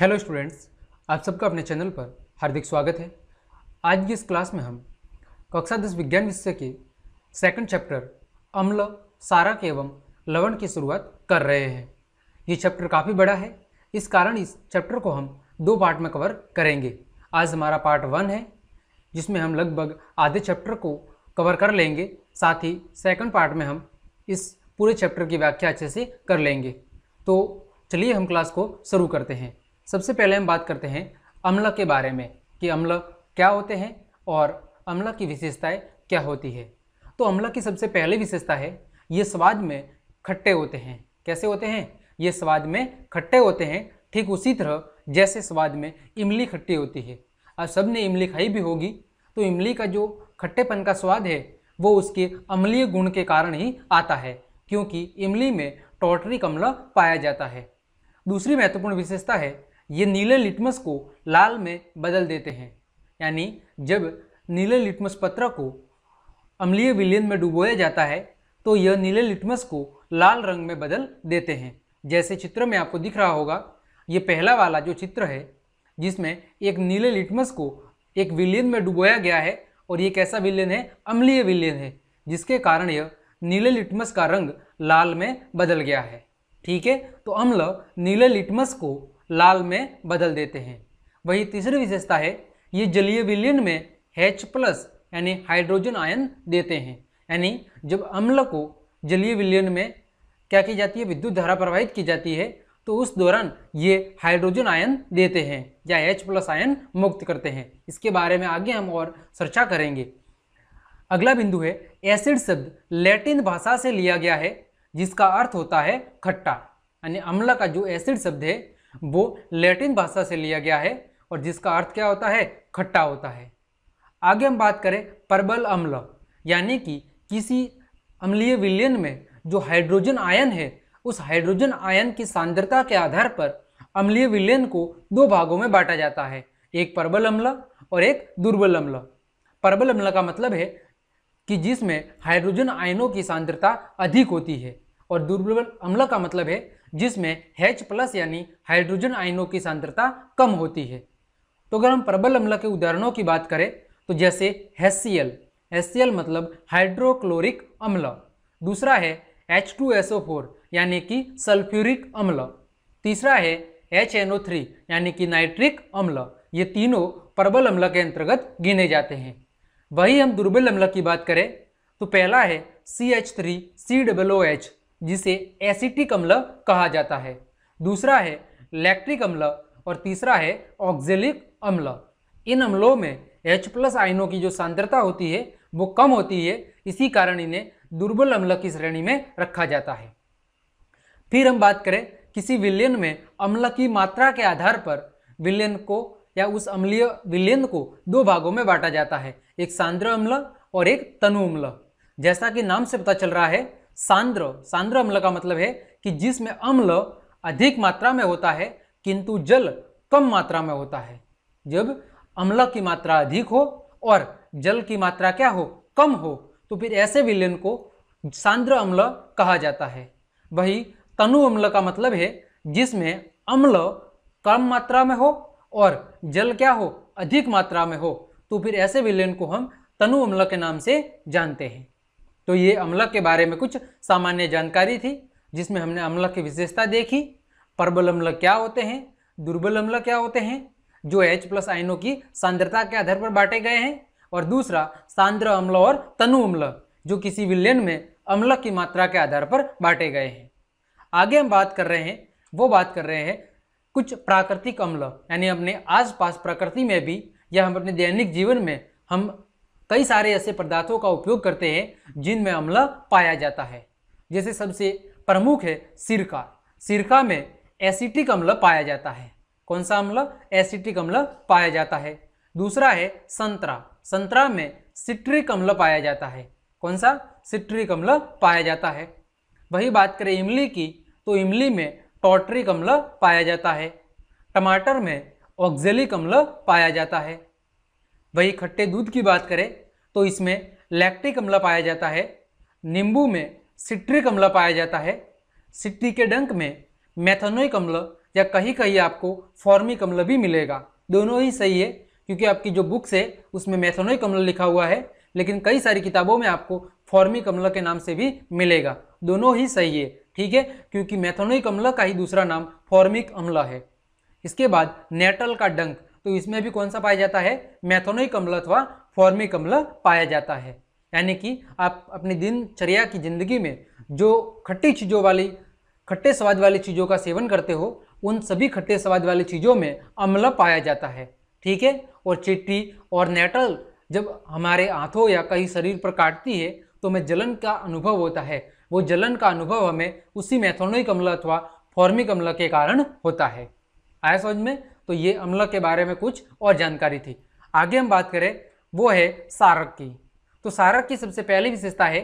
hello students आप सबका अपने चैनल पर हार्दिक स्वागत है आज की इस क्लास में हम कक्षा दस विज्ञान विषय के सेकंड चैप्टर अम्ल सारक एवं लवण की शुरुआत कर रहे हैं ये चैप्टर काफ़ी बड़ा है इस कारण इस चैप्टर को हम दो पार्ट में कवर करेंगे आज हमारा पार्ट वन है जिसमें हम लगभग आधे चैप्टर को कवर कर लेंगे साथ ही सेकेंड पार्ट में हम इस पूरे चैप्टर की व्याख्या अच्छे से कर लेंगे तो चलिए हम क्लास को शुरू करते हैं सबसे पहले हम बात करते हैं अम्ल के बारे में कि अम्ल क्या होते हैं और अम्ल की विशेषताएं क्या होती है तो अम्ल की सबसे पहली विशेषता है ये स्वाद में खट्टे होते हैं कैसे होते हैं ये स्वाद में खट्टे होते हैं ठीक उसी तरह जैसे स्वाद में इमली खट्टी होती है आज सब ने इमली खाई भी होगी तो इमली का जो खट्टेपन का स्वाद है वो उसके अम्लीय गुण के कारण ही आता है क्योंकि इमली में टॉटरिक अम्ल पाया जाता है दूसरी महत्वपूर्ण विशेषता है ये नीले लिटमस को लाल में बदल देते हैं यानी जब नीले लिटमस पत्र को अम्लीय विलयन में डुबोया जाता है तो यह नीले लिटमस को लाल रंग में बदल देते हैं जैसे चित्र में आपको दिख रहा होगा ये पहला वाला जो चित्र है जिसमें एक नीले लिटमस को एक विलियन में डुबोया गया है और ये कैसा विलियन है अम्लीय विलियन है जिसके कारण यह नीले लिटमस का रंग लाल में बदल गया है ठीक है तो अम्ल नीले लिटमस को लाल में बदल देते हैं वही तीसरी विशेषता है ये जलीय विलयन में H प्लस यानी हाइड्रोजन आयन देते हैं यानी जब अम्ल को जलीय विलयन में क्या की जाती है विद्युत धारा प्रवाहित की जाती है तो उस दौरान ये हाइड्रोजन आयन देते हैं या H प्लस आयन मुक्त करते हैं इसके बारे में आगे हम और चर्चा करेंगे अगला बिंदु है एसिड शब्द लैटिन भाषा से लिया गया है जिसका अर्थ होता है खट्टा यानी अम्ल का जो एसिड शब्द है वो लैटिन भाषा से लिया गया है और जिसका अर्थ क्या होता है खट्टा होता है आगे हम बात करें प्रबल अम्ल यानी कि किसी अम्लीय विलयन में जो हाइड्रोजन आयन है उस हाइड्रोजन आयन की सांद्रता के आधार पर अम्लीय विलयन को दो भागों में बांटा जाता है एक परबल अम्ल और एक दुर्बल अम्ल प्रबल अम्ल का मतलब है कि जिसमें हाइड्रोजन आयनों की सांद्रता अधिक होती है और दुर्बल अम्ल का मतलब है जिसमें H प्लस यानी हाइड्रोजन आयनों की सांद्रता कम होती है तो अगर हम प्रबल अम्ल के उदाहरणों की बात करें तो जैसे HCl, HCl मतलब हाइड्रोक्लोरिक अम्ल दूसरा है H2SO4 यानी कि सल्फ्यूरिक अम्ल तीसरा है HNO3 यानी कि नाइट्रिक अम्ल ये तीनों प्रबल अम्ल के अंतर्गत गिने जाते हैं वही हम दुर्बल अम्ल की बात करें तो पहला है C H three C double H जिसे एसिटिक अम्ल कहा जाता है दूसरा है लैक्ट्रिक अम्ल और तीसरा है ऑक्जेलिक अम्ल इन अम्लों में एच प्लस आइनों की जो सांद्रता होती है वो कम होती है इसी कारण इन्हें दुर्बल अम्ल की श्रेणी में रखा जाता है फिर हम बात करें किसी विलयन में अम्ल की मात्रा के आधार पर विलयन को या उस अम्लीय विलयन को दो भागों में बांटा जाता है एक सांद्र अम्ल और एक तनु अम्ल जैसा कि नाम से पता चल रहा है सांद्र सांद्र अम्ल का मतलब है कि जिसमें अम्ल अधिक मात्रा में होता है किंतु जल कम मात्रा में होता है जब अम्ल की मात्रा अधिक हो और जल की मात्रा क्या हो कम हो तो फिर ऐसे विलयन को सांद्र अम्ल कहा जाता है वही तनु अम्ल का मतलब है जिसमें अम्ल कम मात्रा में हो और जल क्या हो अधिक मात्रा में हो तो फिर ऐसे विलयन को हम तनु अम्ल के नाम से जानते हैं तो ये अम्लक के बारे में कुछ सामान्य जानकारी थी जिसमें हमने अम्लक की विशेषता देखी प्रबल अम्ल क्या होते हैं दुर्बल अम्ल क्या होते हैं जो H प्लस आइनों की सांद्रता के आधार पर बांटे गए हैं और दूसरा सांद्र अम्ल और तनु अम्ल जो किसी विलयन में अम्ल की मात्रा के आधार पर बांटे गए हैं आगे हम बात कर रहे हैं वो बात कर रहे हैं कुछ प्राकृतिक अम्ल यानी अपने आसपास प्रकृति में भी या हम अपने दैनिक जीवन में हम कई सारे ऐसे पदार्थों का उपयोग करते हैं जिनमें अम्ल पाया जाता है जैसे सबसे प्रमुख है सिरका सिरका में एसिटिक अम्ल पाया जाता है कौन सा अम्ल एसिटिक अम्ल पाया जाता है दूसरा है संतरा संतरा में सिट्रिक अम्ल पाया जाता है कौन सा सिट्रिक अम्ल पाया जाता है वही बात करें इमली की तो इमली में टॉटरिक अम्ल पाया जाता है टमाटर में ऑक्जेलिक अम्ल पाया जाता है वही खट्टे दूध की बात करें तो इसमें लैक्टिक अम्ला पाया जाता है नींबू में सिट्रिक अम्ला पाया जाता है सिट्टी के डंक में मैथनोइक अम्ल या कहीं कहीं आपको फॉर्मिक अम्ल भी मिलेगा दोनों ही सही है क्योंकि आपकी जो बुक्स है उसमें मैथनोई अम्ल लिखा हुआ है लेकिन कई सारी किताबों में आपको फॉर्मिक अम्ल के नाम से भी मिलेगा दोनों ही सही है ठीक है क्योंकि मैथनोई अम्ल का ही दूसरा नाम फॉर्मिक अम्ल है इसके बाद नेटल का डंक तो इसमें भी कौन सा पाया जाता है मैथोनिक अम्ल अथवा फॉर्मिक अम्ल पाया जाता है यानी कि आप अपनी दिनचर्या की ज़िंदगी में जो खट्टी चीज़ों वाली खट्टे स्वाद वाली चीज़ों का सेवन करते हो उन सभी खट्टे स्वाद वाली चीज़ों में अम्ल पाया जाता है ठीक है और चिट्टी और नेटल जब हमारे हाथों या कहीं शरीर पर काटती है तो हमें जलन का अनुभव होता है वो जलन का अनुभव हमें उसी मैथोनिक अम्ल अथवा फॉर्मिक अम्ल के कारण होता है आया समझ में तो ये अम्ल के बारे में कुछ और जानकारी थी आगे हम बात करें वो है सारक की तो सारक की सबसे पहली विशेषता है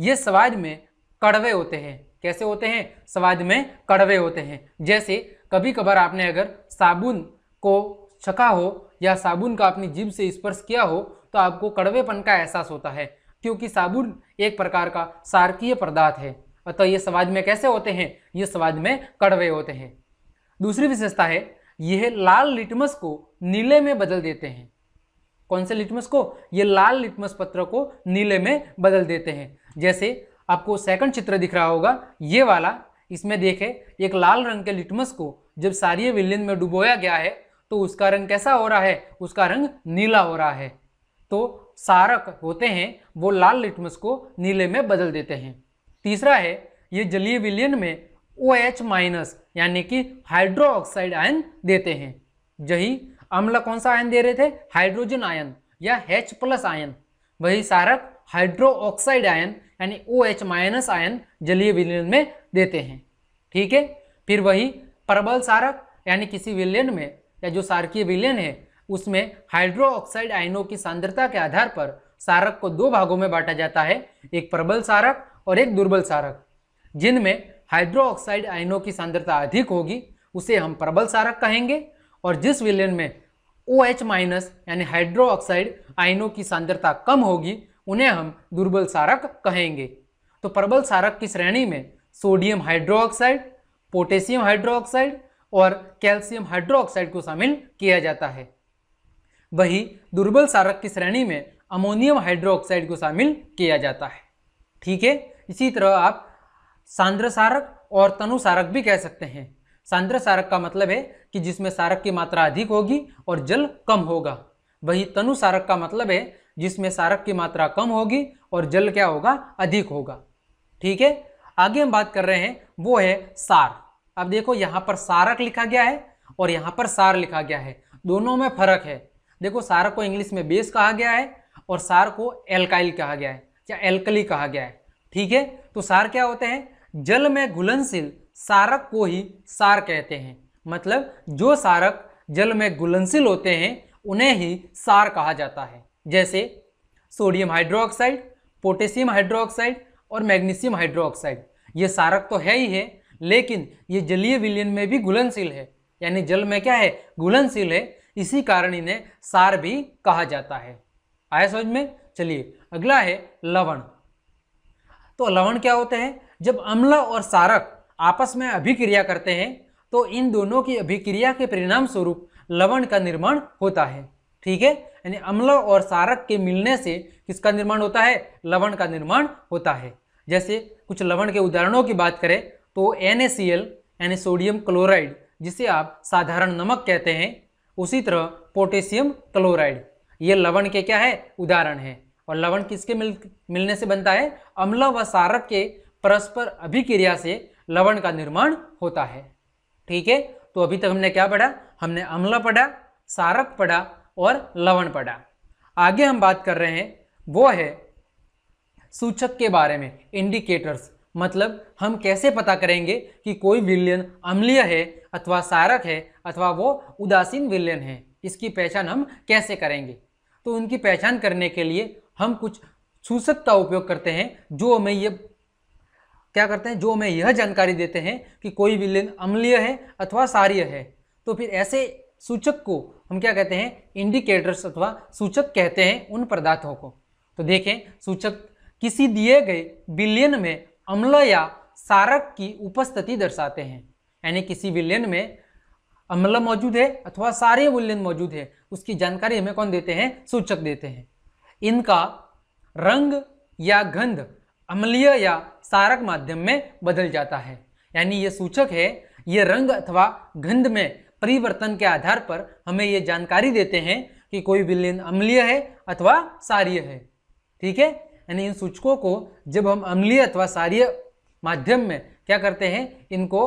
ये स्वाद में कड़वे होते हैं कैसे होते हैं स्वाद में कड़वे होते हैं जैसे कभी कभार आपने अगर साबुन को छका हो या साबुन का अपनी जीभ से स्पर्श किया हो तो आपको कड़वेपन का एहसास होता है क्योंकि साबुन एक प्रकार का सारकीय पदार्थ है अतः ये स्वाद में कैसे होते हैं ये स्वाद में कड़वे होते हैं दूसरी विशेषता है यह लाल लिटमस को नीले में बदल देते हैं कौन से लिटमस को यह लाल लिटमस पत्र को नीले में बदल देते हैं जैसे आपको सेकंड चित्र दिख रहा होगा ये वाला इसमें देखें एक लाल रंग के लिटमस को जब सारिय विलियन में डुबोया गया है तो उसका रंग कैसा हो रहा है उसका रंग नीला हो रहा है तो सारक होते हैं वो लाल लिटमस को नीले में बदल देते हैं तीसरा है ये जलीय विलियन में ओ एच माइनस यानी कि हाइड्रो ऑक्साइड आयन देते हैं यही अम्ल कौन सा आयन दे रहे थे हाइड्रोजन आयन या H प्लस आयन वही सारक हाइड्रो ऑक्साइड आयन यानी ओ एच माइनस आयन जलीय विलयन में देते हैं ठीक है फिर वही प्रबल सारक यानी किसी विलयन में या जो सारकीय विलयन है उसमें हाइड्रो ऑक्साइड आयनों की सांद्रता के आधार पर सारक को दो भागों में बांटा जाता है एक प्रबल सारक और एक दुर्बल सारक जिनमें हाइड्रोक्साइड आयनों की सांद्रता अधिक होगी उसे हम प्रबल सारक कहेंगे और जिस विलयन में ओ एच माइनस यानी हाइड्रोक्साइड आयनों की सांद्रता कम होगी उन्हें हम दुर्बल सारक कहेंगे तो प्रबल सारक की श्रेणी में सोडियम हाइड्रोक्साइड पोटेशियम हाइड्रोक्साइड और कैल्शियम हाइड्रोक्साइड को शामिल किया जाता है वही दुर्बल सारक की श्रेणी में अमोनियम हाइड्रोक्साइड को शामिल किया जाता है ठीक है इसी तरह आप सांद्र सारक और तनु सारक भी कह सकते हैं सांद्र सारक का मतलब है कि जिसमें सारक की मात्रा अधिक होगी और जल कम होगा वही तनु सारक का मतलब है जिसमें सारक की मात्रा कम होगी और जल क्या होगा अधिक होगा ठीक है आगे हम बात कर रहे हैं वो है सार अब देखो यहाँ पर सारक लिखा गया है और यहाँ पर सार लिखा गया है दोनों में फर्क है देखो सारक को इंग्लिश में बेस कहा गया है और सार को एल्काइल कहा गया है या एल्कली कहा गया है ठीक है तो सार क्या होते हैं जल में घुलनशील सारक को ही सार कहते हैं मतलब जो सारक जल में घुलनशील होते हैं उन्हें ही सार कहा जाता है जैसे सोडियम हाइड्रोक्साइड पोटेशियम हाइड्रोक्साइड और मैग्नीशियम हाइड्रोक्साइड ये सारक तो है ही है लेकिन ये जलीय विलयन में भी घुलनशील है यानी जल में क्या है घुलनशील है इसी कारण इन्हें सार भी कहा जाता है आया समझ में चलिए अगला है लवण तो लवण क्या होते हैं जब अम्ल और सारक आपस में अभिक्रिया करते हैं तो इन दोनों की अभिक्रिया के परिणाम स्वरूप लवण का निर्माण होता है ठीक है यानी अम्ल और सारक के मिलने से किसका निर्माण होता है लवण का निर्माण होता है जैसे कुछ लवण के उदाहरणों की बात करें तो एन यानी सोडियम क्लोराइड जिसे आप साधारण नमक कहते हैं उसी तरह पोटेशियम क्लोराइड ये लवण के क्या है उदाहरण है और लवण किसके मिल मिलने से बनता है अम्ल व सारक के परस्पर अभिक्रिया से लवण का निर्माण होता है ठीक है तो अभी तक हमने क्या पढ़ा हमने अम्ल पढ़ा सारक पढ़ा और लवण पढ़ा आगे हम बात कर रहे हैं वो है सूचक के बारे में इंडिकेटर्स मतलब हम कैसे पता करेंगे कि कोई विलयन अम्लीय है अथवा सारक है अथवा वो उदासीन विलयन है इसकी पहचान हम कैसे करेंगे तो उनकी पहचान करने के लिए हम कुछ सूचक का उपयोग करते हैं जो हमें ये क्या करते हैं जो हमें यह जानकारी देते हैं कि कोई विलयन अम्लीय है अथवा सार्य है तो फिर ऐसे सूचक को हम क्या कहते हैं इंडिकेटर्स अथवा सूचक कहते हैं उन पदार्थों को तो देखें सूचक किसी दिए गए विलयन में अम्ल या सारक की उपस्थिति दर्शाते हैं यानी किसी विलयन में अम्ल मौजूद है अथवा सारे विलयन मौजूद है उसकी जानकारी हमें कौन देते हैं सूचक देते हैं इनका रंग या गंध अम्लीय या सारक माध्यम में बदल जाता है यानी ये सूचक है ये रंग अथवा गंध में परिवर्तन के आधार पर हमें ये जानकारी देते हैं कि कोई विलयन अम्लीय है अथवा सारीय है ठीक है यानी इन सूचकों को जब हम अम्लीय अथवा सारीय माध्यम में क्या करते हैं इनको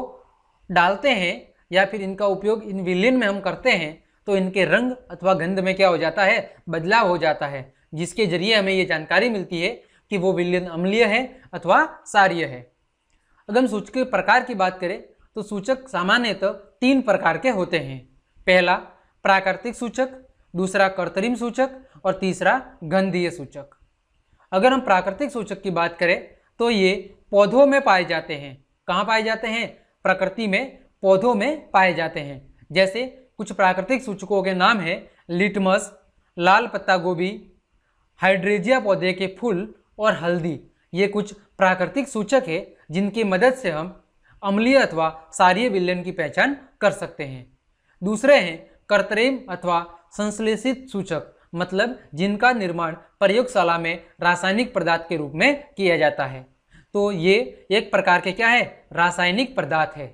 डालते हैं या फिर इनका उपयोग इन विलयन में हम करते हैं तो इनके रंग अथवा गंध में क्या हो जाता है बदलाव हो जाता है जिसके जरिए हमें ये जानकारी मिलती है कि वो विलयन अम्लीय है अथवा सार्य है अगर हम सूचक के प्रकार की बात करें तो सूचक सामान्यतः तीन प्रकार के होते हैं पहला प्राकृतिक सूचक दूसरा कर्तरिम सूचक और तीसरा गंधीय सूचक अगर हम प्राकृतिक सूचक की बात करें तो ये पौधों में पाए जाते हैं कहाँ पाए जाते हैं प्रकृति में पौधों में पाए जाते हैं जैसे कुछ प्राकृतिक सूचकों के नाम है लिटमस लाल पत्ता गोभी हाइड्रेजिया पौधे के फूल और हल्दी ये कुछ प्राकृतिक सूचक है जिनकी मदद से हम अम्लीय अथवा सारीय विलयन की पहचान कर सकते हैं दूसरे हैं कर्तरेम अथवा संश्लेषित सूचक मतलब जिनका निर्माण प्रयोगशाला में रासायनिक पदार्थ के रूप में किया जाता है तो ये एक प्रकार के क्या है रासायनिक पदार्थ है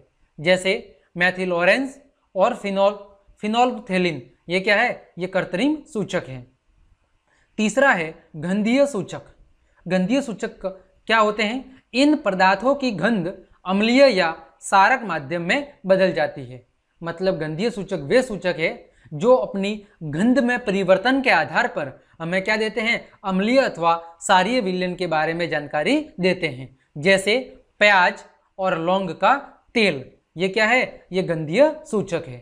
जैसे मैथिल ऑरेंज और फिनॉल फिनॉल्थेलिन ये क्या है ये कर्तरिम सूचक है तीसरा है गंधीय सूचक गंधीय सूचक क्या होते हैं इन पदार्थों की गंध अम्लीय या सारक माध्यम में बदल जाती है मतलब गंधीय सूचक वे सूचक है जो अपनी गंध में परिवर्तन के आधार पर हमें क्या देते हैं अम्लीय अथवा सारीय विलयन के बारे में जानकारी देते हैं जैसे प्याज और लौंग का तेल ये क्या है ये गंधीय सूचक है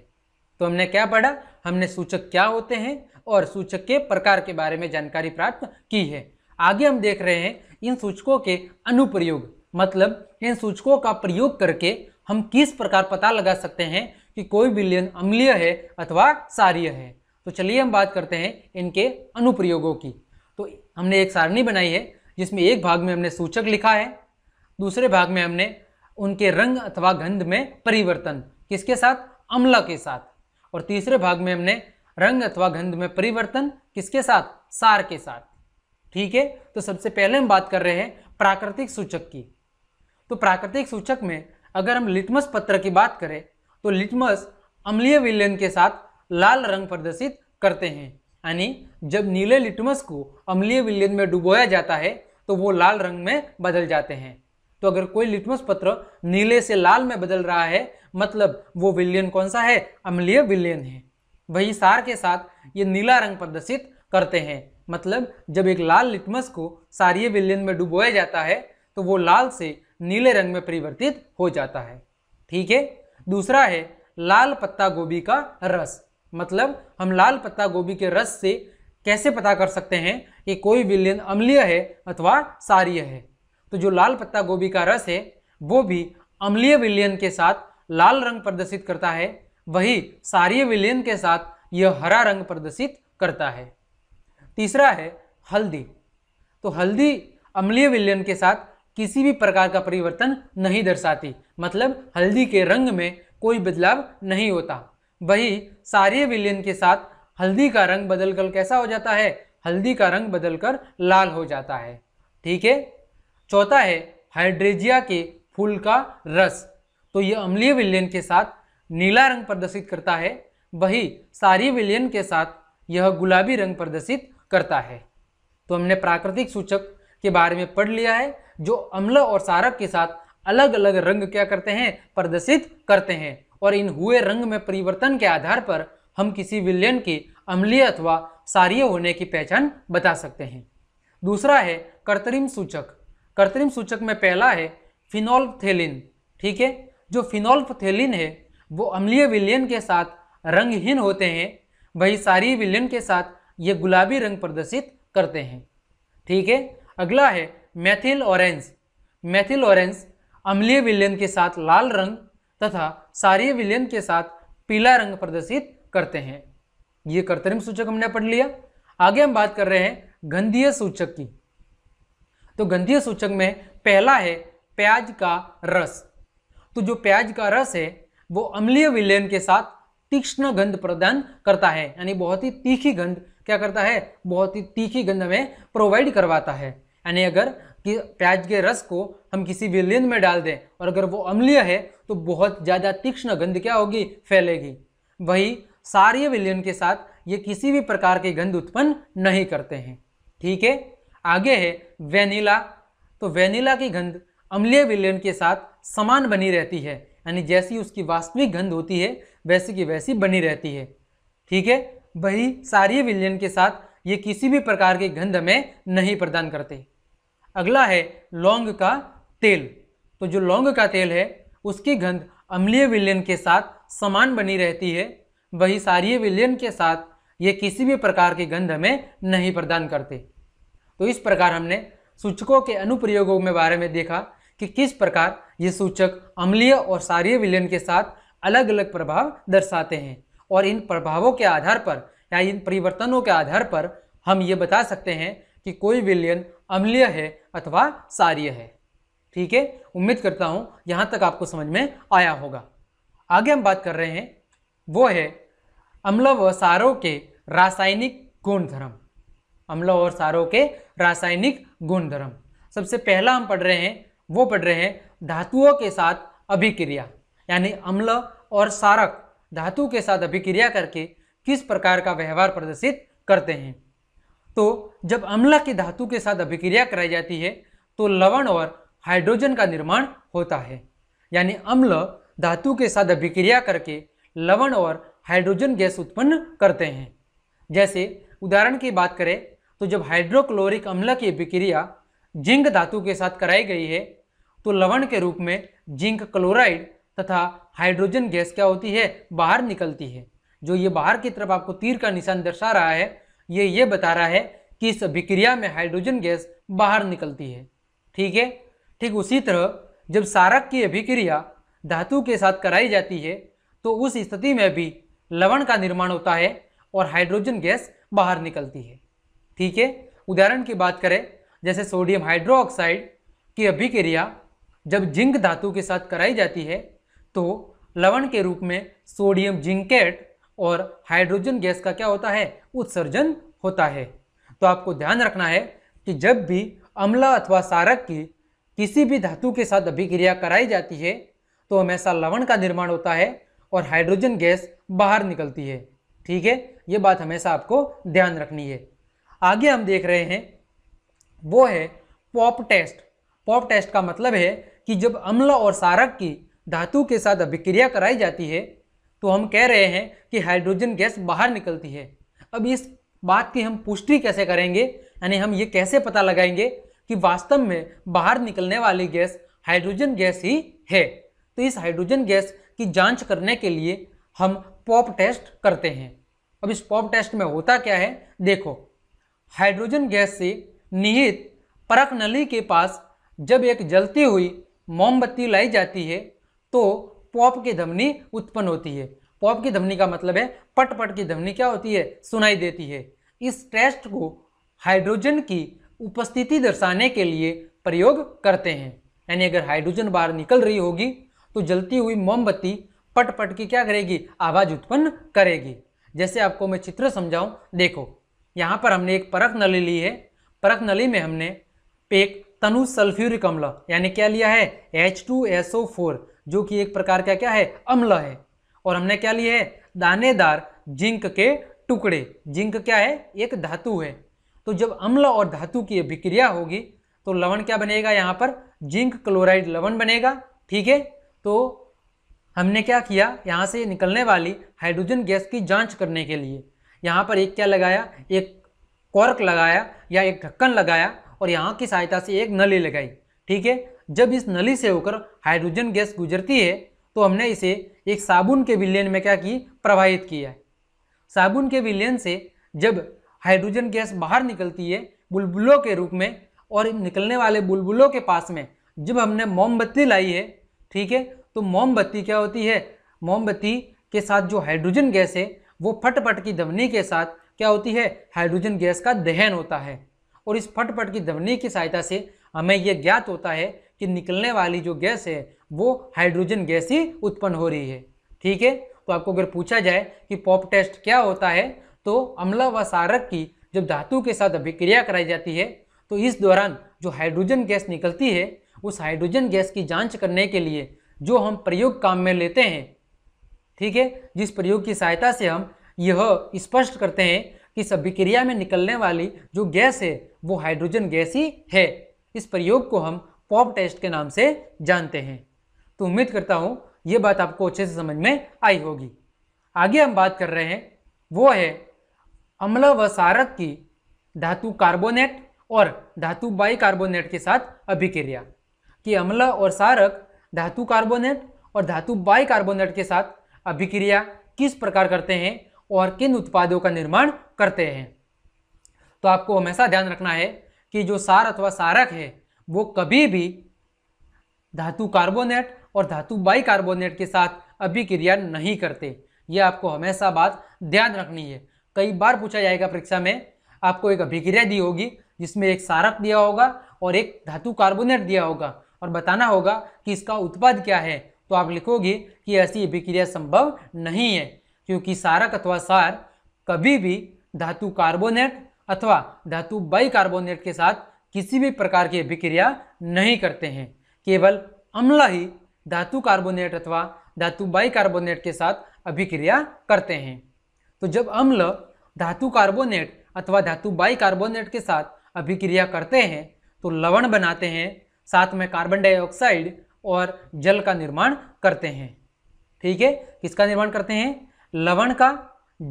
तो हमने क्या पढ़ा हमने सूचक क्या होते हैं और सूचक के प्रकार के बारे में जानकारी प्राप्त की है आगे हम देख रहे हैं इन सूचकों के अनुप्रयोग मतलब इन सूचकों का प्रयोग करके हम किस प्रकार पता लगा सकते हैं कि कोई विलयन अम्लीय है अथवा सारीय है तो चलिए हम बात करते हैं इनके अनुप्रयोगों की तो हमने एक सारणी बनाई है जिसमें एक भाग में हमने सूचक लिखा है दूसरे भाग में हमने उनके रंग अथवा गंध में परिवर्तन किसके साथ अम्ला के साथ और तीसरे भाग में हमने रंग अथवा गंध में परिवर्तन किसके साथ सार के साथ ठीक है तो सबसे पहले हम बात कर रहे हैं प्राकृतिक सूचक की तो प्राकृतिक सूचक में अगर हम लिटमस पत्र की बात करें तो लिटमस अम्लीय विलयन के साथ लाल रंग प्रदर्शित करते हैं यानी जब नीले लिटमस को अम्लीय विलयन में डुबोया जाता है तो वो लाल रंग में बदल जाते हैं तो अगर कोई लिटमस पत्र नीले से लाल में बदल रहा है मतलब वो विलयन कौन सा है अम्लीय विलयन है वही सार के साथ ये नीला रंग प्रदर्शित करते हैं मतलब जब एक लाल लिटमस को सारिय विलियन में डुबोया जाता है तो वो लाल से नीले रंग में परिवर्तित हो जाता है ठीक है दूसरा है लाल पत्ता गोभी का रस मतलब हम लाल पत्ता गोभी के रस से कैसे पता कर सकते हैं कि कोई विलियन अम्लीय है अथवा सारिय है तो जो लाल पत्ता गोभी का रस है वो भी अम्लीय विलियन के साथ लाल रंग प्रदर्शित करता है वही सारिय विलियन के साथ यह हरा रंग प्रदर्शित करता है तीसरा है हल्दी तो हल्दी अम्लीय विलयन के साथ किसी भी प्रकार का परिवर्तन नहीं दर्शाती मतलब हल्दी के रंग में कोई बदलाव नहीं होता वही सारे विलयन के साथ हल्दी का रंग बदलकर कैसा हो जाता है हल्दी का रंग बदलकर लाल हो जाता है ठीक है चौथा है हाइड्रेजिया के फूल का रस तो यह अम्लीय विलयन के साथ नीला रंग प्रदर्शित करता है वही सारी विलयन के साथ यह गुलाबी रंग प्रदर्शित करता है तो हमने प्राकृतिक सूचक के बारे में पढ़ लिया है जो अम्ल और सारक के साथ अलग अलग रंग क्या करते हैं प्रदर्शित करते हैं और इन हुए रंग में परिवर्तन के आधार पर हम किसी विलयन के अम्लीय अथवा सारीय होने की पहचान बता सकते हैं दूसरा है कृत्रिम सूचक कृत्रिम सूचक में पहला है फिनोल्फथेलिन ठीक है जो फिनोल्फथेलिन है वो अम्लीय विलयन के साथ रंगहीन होते हैं वही सारी विलयन के साथ ये गुलाबी रंग प्रदर्शित करते हैं ठीक है अगला है मैथिल ऑरेंज मैथिल ऑरेंज अम्लीय विलयन के साथ लाल रंग तथा सारीय विलयन के साथ पीला रंग प्रदर्शित करते हैं ये कर्तरिम सूचक हमने पढ़ लिया आगे हम बात कर रहे हैं गंधीय सूचक की तो गंधीय सूचक में पहला है प्याज का रस तो जो प्याज का रस है वो अम्लीय विलयन के साथ तीक्ष्ण गंध प्रदान करता है यानी बहुत ही तीखी गंध क्या करता है बहुत ही तीखी गंध हमें प्रोवाइड करवाता है यानी अगर कि प्याज के रस को हम किसी विलियन में डाल दें और अगर वो अम्लीय है तो बहुत ज़्यादा तीक्ष्ण गंध क्या होगी फैलेगी वही सारे विलियन के साथ ये किसी भी प्रकार के गंध उत्पन्न नहीं करते हैं ठीक है आगे है वेनिला तो वेनिला की गंध अम्लीय विलियन के साथ समान बनी रहती है यानी जैसी उसकी वास्तविक गंध होती है वैसी की वैसी बनी रहती है ठीक है वही सारी विलयन के साथ ये किसी भी प्रकार के गंध में नहीं प्रदान करते अगला है लौंग का तेल तो जो लौंग का तेल है उसकी गंध अम्लीय विलयन के साथ समान बनी रहती है वही सारी विलयन के साथ ये किसी भी प्रकार के गंध हमें नहीं प्रदान करते तो इस प्रकार हमने सूचकों के अनुप्रयोगों में बारे में देखा कि किस प्रकार ये सूचक अम्लीय और सारी विलयन के साथ अलग अलग प्रभाव दर्शाते हैं और इन प्रभावों के आधार पर या इन परिवर्तनों के आधार पर हम ये बता सकते हैं कि कोई विलयन अम्लीय है अथवा सारीय है ठीक है उम्मीद करता हूँ यहाँ तक आपको समझ में आया होगा आगे हम बात कर रहे हैं वो है अम्ल व सारों के रासायनिक गुणधर्म अम्ल और सारों के रासायनिक गुणधर्म सबसे पहला हम पढ़ रहे हैं वो पढ़ रहे हैं धातुओं के साथ अभिक्रिया यानी अम्ल और सारक धातु के साथ अभिक्रिया करके किस प्रकार का व्यवहार प्रदर्शित करते हैं तो जब अम्ला की धातु के साथ अभिक्रिया कराई जाती है तो लवण और हाइड्रोजन का निर्माण होता है यानी अम्ल धातु के साथ अभिक्रिया करके लवण और हाइड्रोजन गैस उत्पन्न करते हैं जैसे उदाहरण की बात करें तो जब हाइड्रोक्लोरिक अम्ल की अभिक्रिया जिंक धातु के साथ कराई गई है तो लवण के रूप में जिंक क्लोराइड तथा हाइड्रोजन गैस क्या होती है बाहर निकलती है जो ये बाहर की तरफ आपको तीर का निशान दर्शा रहा है ये ये बता रहा है कि इस अभिक्रिया में हाइड्रोजन गैस बाहर निकलती है ठीक है ठीक उसी तरह जब सारक की अभिक्रिया धातु के साथ कराई जाती है तो उस स्थिति में भी लवण का निर्माण होता है और हाइड्रोजन गैस बाहर निकलती है ठीक है उदाहरण की बात करें जैसे सोडियम हाइड्रो ऑक्साइड की अभिक्रिया जब जिंक धातु के साथ कराई जाती है तो लवण के रूप में सोडियम जिंकेट और हाइड्रोजन गैस का क्या होता है उत्सर्जन होता है तो आपको ध्यान रखना है कि जब भी अम्ला अथवा सारक की किसी भी धातु के साथ अभिक्रिया कराई जाती है तो हमेशा लवण का निर्माण होता है और हाइड्रोजन गैस बाहर निकलती है ठीक है ये बात हमेशा आपको ध्यान रखनी है आगे हम देख रहे हैं वो है पॉप टेस्ट पॉप टेस्ट का मतलब है कि जब अम्ल और सारक की धातु के साथ अभिक्रिया कराई जाती है तो हम कह रहे हैं कि हाइड्रोजन गैस बाहर निकलती है अब इस बात की हम पुष्टि कैसे करेंगे यानी हम ये कैसे पता लगाएंगे कि वास्तव में बाहर निकलने वाली गैस हाइड्रोजन गैस ही है तो इस हाइड्रोजन गैस की जांच करने के लिए हम पॉप टेस्ट करते हैं अब इस पॉप टेस्ट में होता क्या है देखो हाइड्रोजन गैस से निहित परख नली के पास जब एक जलती हुई मोमबत्ती लाई जाती है तो पॉप की धमनी उत्पन्न होती है पॉप की धमनी का मतलब है पट पट की धमनी क्या होती है सुनाई देती है इस टेस्ट को हाइड्रोजन की उपस्थिति दर्शाने के लिए प्रयोग करते हैं यानी अगर हाइड्रोजन बाहर निकल रही होगी तो जलती हुई मोमबत्ती पट पट की क्या करेगी आवाज उत्पन्न करेगी जैसे आपको मैं चित्र समझाऊं देखो यहाँ पर हमने एक परख नली ली है परख नली में हमने एक तनु सल्फ्यूरिक अम्ल यानी क्या लिया है H2SO4 जो कि एक प्रकार का क्या है अम्ल है और हमने क्या लिया है दानेदार जिंक के टुकड़े जिंक क्या है एक धातु है तो जब अम्ल और धातु की अभिक्रिया होगी तो लवण क्या बनेगा यहाँ पर जिंक क्लोराइड लवण बनेगा ठीक है तो हमने क्या किया यहाँ से निकलने वाली हाइड्रोजन गैस की जांच करने के लिए यहाँ पर एक क्या लगाया एक कॉर्क लगाया या एक ढक्कन लगाया और यहाँ की सहायता से एक नली लगाई ठीक है जब इस नली से होकर हाइड्रोजन गैस गुजरती है तो हमने इसे एक साबुन के विलयन में क्या की प्रवाहित किया है साबुन के विलयन से जब हाइड्रोजन गैस बाहर निकलती है बुलबुलों के रूप में और निकलने वाले बुलबुलों के पास में जब हमने मोमबत्ती लाई है ठीक है तो मोमबत्ती क्या होती है मोमबत्ती के साथ जो हाइड्रोजन गैस है वो फटफट की धमनी के साथ क्या होती है हाइड्रोजन गैस का दहन होता है और इस फटफट की ध्वनि की सहायता से हमें यह ज्ञात होता है कि निकलने वाली जो गैस है वो हाइड्रोजन गैस ही उत्पन्न हो रही है ठीक है तो आपको अगर पूछा जाए कि पॉप टेस्ट क्या होता है तो अम्ल व सारक की जब धातु के साथ अभिक्रिया कराई जाती है तो इस दौरान जो हाइड्रोजन गैस निकलती है उस हाइड्रोजन गैस की जांच करने के लिए जो हम प्रयोग काम में लेते हैं ठीक है जिस प्रयोग की सहायता से हम यह स्पष्ट करते हैं इस अभिक्रिया में निकलने वाली जो गैस है वो हाइड्रोजन गैस ही है इस प्रयोग को हम पॉप टेस्ट के नाम से जानते हैं तो उम्मीद करता हूँ ये बात आपको अच्छे से समझ में आई होगी आगे हम बात कर रहे हैं वो है अम्ल व सारक की धातु कार्बोनेट और धातु बाई कार्बोनेट के साथ अभिक्रिया कि अम्ल और सारक धातु कार्बोनेट और धातु बाई कार्बोनेट के साथ अभिक्रिया किस प्रकार करते हैं और किन उत्पादों का निर्माण करते हैं तो आपको हमेशा ध्यान रखना है कि जो सार अथवा सारक है वो कभी भी धातु कार्बोनेट और धातु बाई कार्बोनेट के साथ अभिक्रिया नहीं करते ये आपको हमेशा बात ध्यान रखनी है कई बार पूछा जाएगा परीक्षा में आपको एक अभिक्रिया दी होगी जिसमें एक सारक दिया होगा और एक धातु कार्बोनेट दिया होगा और बताना होगा कि इसका उत्पाद क्या है तो आप लिखोगे कि ऐसी अभिक्रिया संभव नहीं है क्योंकि सारक अथवा सार कभी भी धातु कार्बोनेट अथवा धातु बाई कार्बोनेट के साथ किसी भी प्रकार की अभिक्रिया नहीं करते हैं केवल अम्ल ही धातु कार्बोनेट अथवा धातु बाई कार्बोनेट के साथ अभिक्रिया करते हैं तो जब अम्ल धातु कार्बोनेट अथवा धातु बाई कार्बोनेट के साथ अभिक्रिया करते हैं तो लवण बनाते हैं साथ में कार्बन डाइऑक्साइड और जल का निर्माण करते हैं ठीक है किसका निर्माण करते हैं लवण का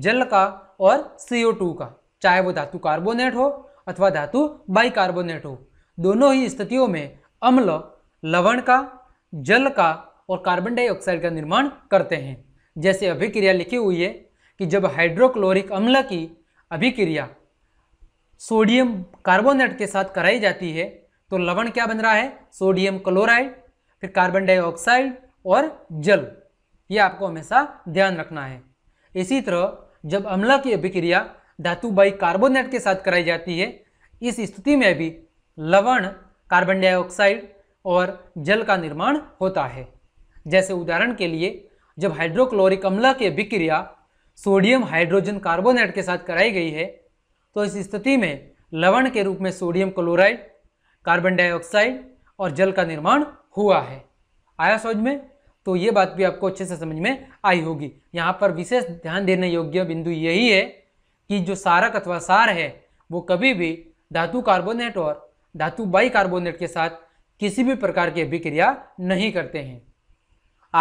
जल का और CO2 का चाहे वो धातु कार्बोनेट हो अथवा धातु बाइकार्बोनेट हो दोनों ही स्थितियों में अम्ल लवण का जल का और कार्बन डाइऑक्साइड का निर्माण करते हैं जैसे अभिक्रिया लिखी हुई है कि जब हाइड्रोक्लोरिक अम्ल की अभिक्रिया सोडियम कार्बोनेट के साथ कराई जाती है तो लवण क्या बन रहा है सोडियम क्लोराइड फिर कार्बन डाइऑक्साइड और जल ये आपको हमेशा ध्यान रखना है इसी तरह जब अम्ला की अभिक्रिया धातु बाई कार्बोनेट के साथ कराई जाती है इस स्थिति में भी लवण कार्बन डाइऑक्साइड और जल का निर्माण होता है जैसे उदाहरण के लिए जब हाइड्रोक्लोरिक अम्ला की अभिक्रिया सोडियम हाइड्रोजन कार्बोनेट के साथ कराई गई है तो इस स्थिति में लवण के रूप में सोडियम क्लोराइड कार्बन डाइऑक्साइड और जल का निर्माण हुआ है आया समझ में तो ये बात भी आपको अच्छे से समझ में आई होगी यहाँ पर विशेष ध्यान देने योग्य बिंदु यही है कि जो सारक अथवा सार है वो कभी भी धातु कार्बोनेट और धातु बाई कार्बोनेट के साथ किसी भी प्रकार की अभिक्रिया नहीं करते हैं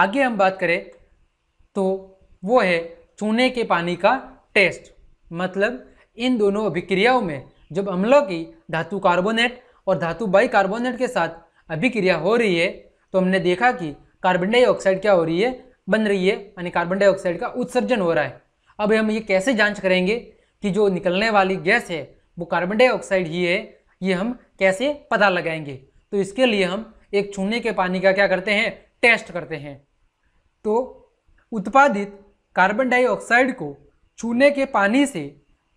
आगे हम बात करें तो वो है चूने के पानी का टेस्ट मतलब इन दोनों अभिक्रियाओं में जब अम्लों की धातु कार्बोनेट और धातु बाई कार्बोनेट के साथ अभिक्रिया हो रही है तो हमने देखा कि कार्बन डाइऑक्साइड क्या हो रही है बन रही है यानी कार्बन डाइऑक्साइड का उत्सर्जन हो रहा है अब हम ये कैसे जांच करेंगे कि जो निकलने वाली गैस है वो कार्बन डाइऑक्साइड ही है ये हम कैसे पता लगाएंगे तो इसके लिए हम एक छूने के पानी का क्या करते हैं टेस्ट करते हैं तो उत्पादित कार्बन डाइऑक्साइड को छूने के पानी से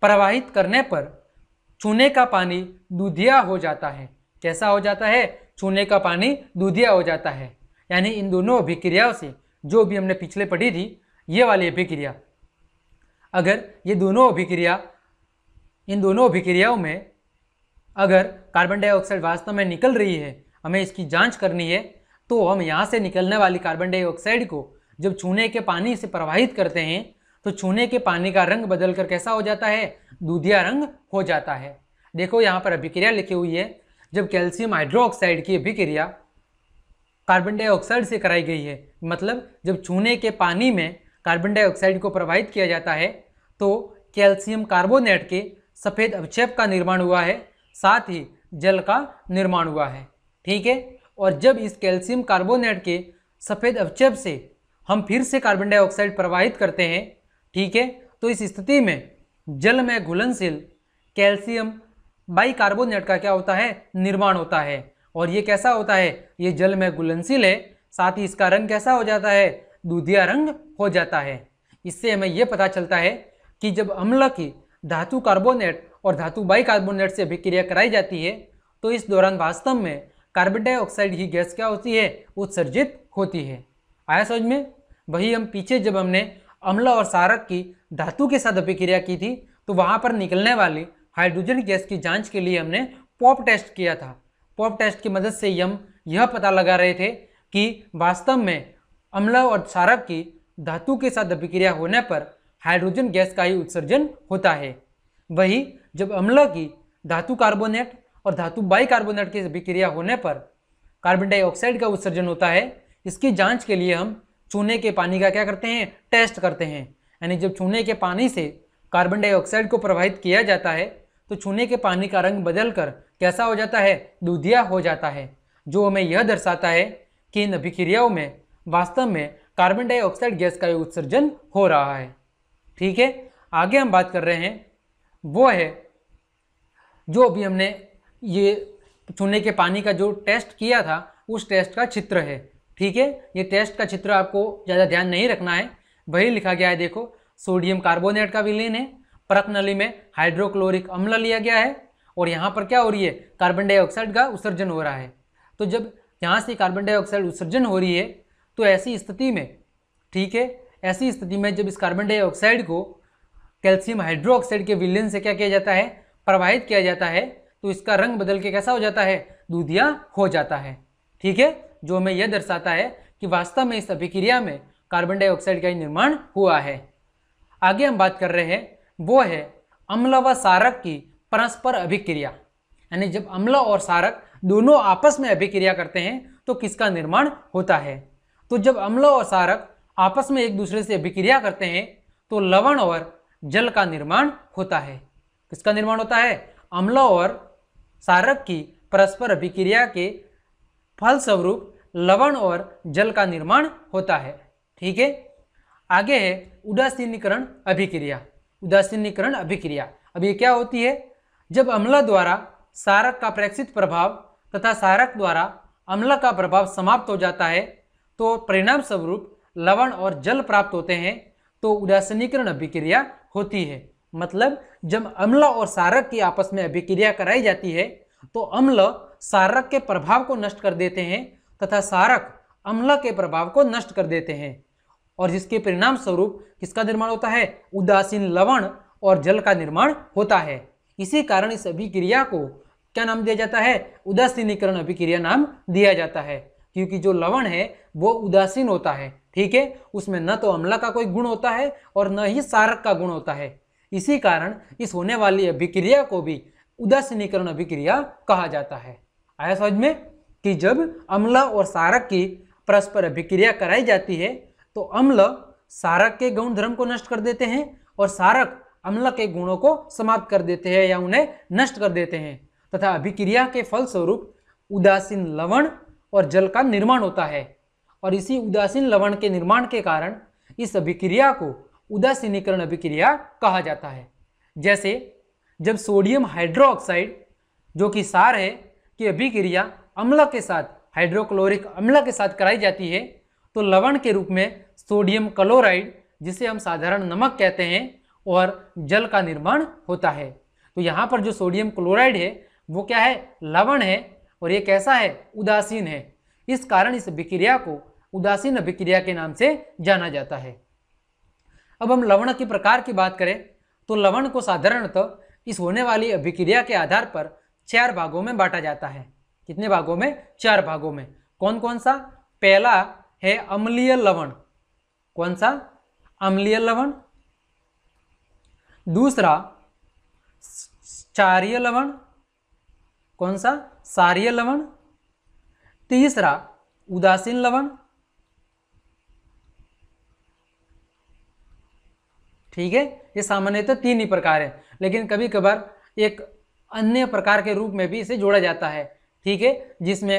प्रवाहित करने पर छूने का पानी दूधिया हो जाता है कैसा हो जाता है छूने का पानी दूधिया हो जाता है यानी इन दोनों अभिक्रियाओं से जो भी हमने पिछले पढ़ी थी ये वाली अभिक्रिया अगर ये दोनों अभिक्रिया इन दोनों अभिक्रियाओं में अगर कार्बन डाइऑक्साइड वास्तव में निकल रही है हमें इसकी जांच करनी है तो हम यहाँ से निकलने वाली कार्बन डाइऑक्साइड को जब छूने के पानी से प्रवाहित करते हैं तो छूने के पानी का रंग बदल कर कैसा हो जाता है दूधिया रंग हो जाता है देखो यहाँ पर अभिक्रिया लिखी हुई है जब कैल्शियम हाइड्रोक्साइड की अभिक्रिया कार्बन डाइऑक्साइड से कराई गई है मतलब जब चूने के पानी में कार्बन डाइऑक्साइड को प्रवाहित किया जाता है तो कैल्शियम कार्बोनेट के सफ़ेद अवक्षेप का निर्माण हुआ है साथ ही जल का निर्माण हुआ है ठीक है और जब इस कैल्शियम कार्बोनेट के सफ़ेद अवक्षेप से हम फिर से कार्बन डाइऑक्साइड प्रवाहित करते हैं ठीक है तो इस स्थिति में जल में घुलनशील कैल्शियम बाई का क्या होता है निर्माण होता है और ये कैसा होता है ये जल में घुलनशील है साथ ही इसका रंग कैसा हो जाता है दूधिया रंग हो जाता है इससे हमें यह पता चलता है कि जब अम्ल की धातु कार्बोनेट और धातु बाई कार्बोनेट से अभिक्रिया कराई जाती है तो इस दौरान वास्तव में कार्बन डाइऑक्साइड ही गैस क्या होती है उत्सर्जित होती है आया समझ में वही हम पीछे जब हमने अम्ल और सारक की धातु के साथ अभिक्रिया की थी तो वहाँ पर निकलने वाली हाइड्रोजन गैस की जाँच के लिए हमने पॉप टेस्ट किया था पॉप टेस्ट की मदद से हम यह पता लगा रहे थे कि वास्तव में अम्ल और क्षारक की धातु के साथ अभिक्रिया होने पर हाइड्रोजन गैस का ही उत्सर्जन होता है वही जब अम्ल की धातु कार्बोनेट और धातु बाईकार्बोनेट की अभिक्रिया होने पर कार्बन डाइऑक्साइड का उत्सर्जन होता है इसकी जांच के लिए हम चूने के पानी का क्या करते हैं टेस्ट करते हैं यानी जब चूने के पानी से कार्बन डाइऑक्साइड को प्रभावित किया जाता है तो चूने के पानी का रंग बदल कर कैसा हो जाता है दूधिया हो जाता है जो हमें यह दर्शाता है कि इन अभिक्रियाओं में वास्तव में कार्बन डाइऑक्साइड गैस का उत्सर्जन हो रहा है ठीक है आगे हम बात कर रहे हैं वो है जो अभी हमने ये चूने के पानी का जो टेस्ट किया था उस टेस्ट का चित्र है ठीक है ये टेस्ट का चित्र आपको ज़्यादा ध्यान नहीं रखना है वही लिखा गया है देखो सोडियम कार्बोनेट का विलीन है परक नली में हाइड्रोक्लोरिक अम्ल लिया गया है और यहाँ पर क्या हो रही है कार्बन डाइऑक्साइड का उत्सर्जन हो रहा है तो जब यहाँ से कार्बन डाइऑक्साइड उत्सर्जन हो रही है तो ऐसी स्थिति में ठीक है ऐसी स्थिति में जब इस कार्बन डाइऑक्साइड को कैल्शियम हाइड्रोक्साइड के विलयन से क्या किया जाता है प्रवाहित किया जाता है तो इसका रंग बदल के कैसा हो जाता है दूधिया हो जाता है ठीक है जो हमें यह दर्शाता है कि वास्तव में इस अभिक्रिया में कार्बन डाइऑक्साइड का निर्माण हुआ है आगे हम बात कर रहे हैं वो है अम्ल व सारक की परस्पर अभिक्रिया यानी जब अम्ल और सारक दोनों आपस में अभिक्रिया करते हैं तो किसका निर्माण होता है तो जब अम्ल और सारक आपस में एक दूसरे से अभिक्रिया करते हैं तो लवण और जल का निर्माण होता है किसका निर्माण होता है अम्ल और सारक की परस्पर अभिक्रिया के फलस्वरूप लवण और जल का निर्माण होता है ठीक है आगे है उदासीनीकरण अभिक्रिया उदासीनीकरण अभिक्रिया अब ये क्या होती है जब अम्ल द्वारा सारक का प्रेक्षित प्रभाव तथा सारक द्वारा अम्ल का प्रभाव समाप्त हो जाता है तो परिणाम स्वरूप लवण और जल प्राप्त होते हैं तो उदासनीकरण अभिक्रिया होती है मतलब जब अम्ल और सारक की आपस में अभिक्रिया कराई जाती है तो अम्ल सारक के प्रभाव को नष्ट कर देते हैं तथा सारक अम्ल के प्रभाव को नष्ट कर देते हैं और जिसके परिणाम स्वरूप किसका निर्माण होता है उदासीन लवण और जल का निर्माण होता है इसी कारण इस अभिक्रिया को क्या नाम दिया जाता है उदासीनीकरण अभिक्रिया नाम दिया जाता है क्योंकि जो लवण है वो उदासीन होता है ठीक है उसमें न तो अम्ला का कोई गुण होता है और न ही सारक का गुण होता है इसी कारण इस होने वाली अभिक्रिया को भी उदासीनीकरण अभिक्रिया कहा जाता है आया समझ में कि जब अम्ल और सारक की परस्पर अभिक्रिया कराई जाती है तो अम्ल सारक के गौण धर्म को नष्ट कर देते हैं और सारक अम्ल के गुणों को समाप्त कर देते हैं या उन्हें नष्ट कर देते हैं तथा अभिक्रिया के फलस्वरूप उदासीन लवण और जल का निर्माण होता है और इसी उदासीन लवण के निर्माण के कारण इस अभिक्रिया को उदासीनीकरण अभिक्रिया कहा जाता है जैसे जब सोडियम हाइड्रोक्साइड जो कि सार है कि अभिक्रिया अम्ल के साथ हाइड्रोक्लोरिक अम्ल के साथ कराई जाती है तो लवण के रूप में सोडियम क्लोराइड जिसे हम साधारण नमक कहते हैं और जल का निर्माण होता है तो यहाँ पर जो सोडियम क्लोराइड है वो क्या है लवण है और ये कैसा है उदासीन है इस कारण इस विक्रिया को उदासीन अभिक्रिया के नाम से जाना जाता है अब हम लवण के प्रकार की बात करें तो लवण को साधारणतः इस होने वाली अभिक्रिया के आधार पर चार भागों में बांटा जाता है कितने भागों में चार भागों में कौन कौन सा पहला है अम्लीय लवण कौन सा अम्लीय लवण दूसरा चार्य लवण कौन सा सारिय लवण तीसरा उदासीन लवण ठीक है ये सामान्यतः तीन ही प्रकार है लेकिन कभी कभार एक अन्य प्रकार के रूप में भी इसे जोड़ा जाता है ठीक है जिसमें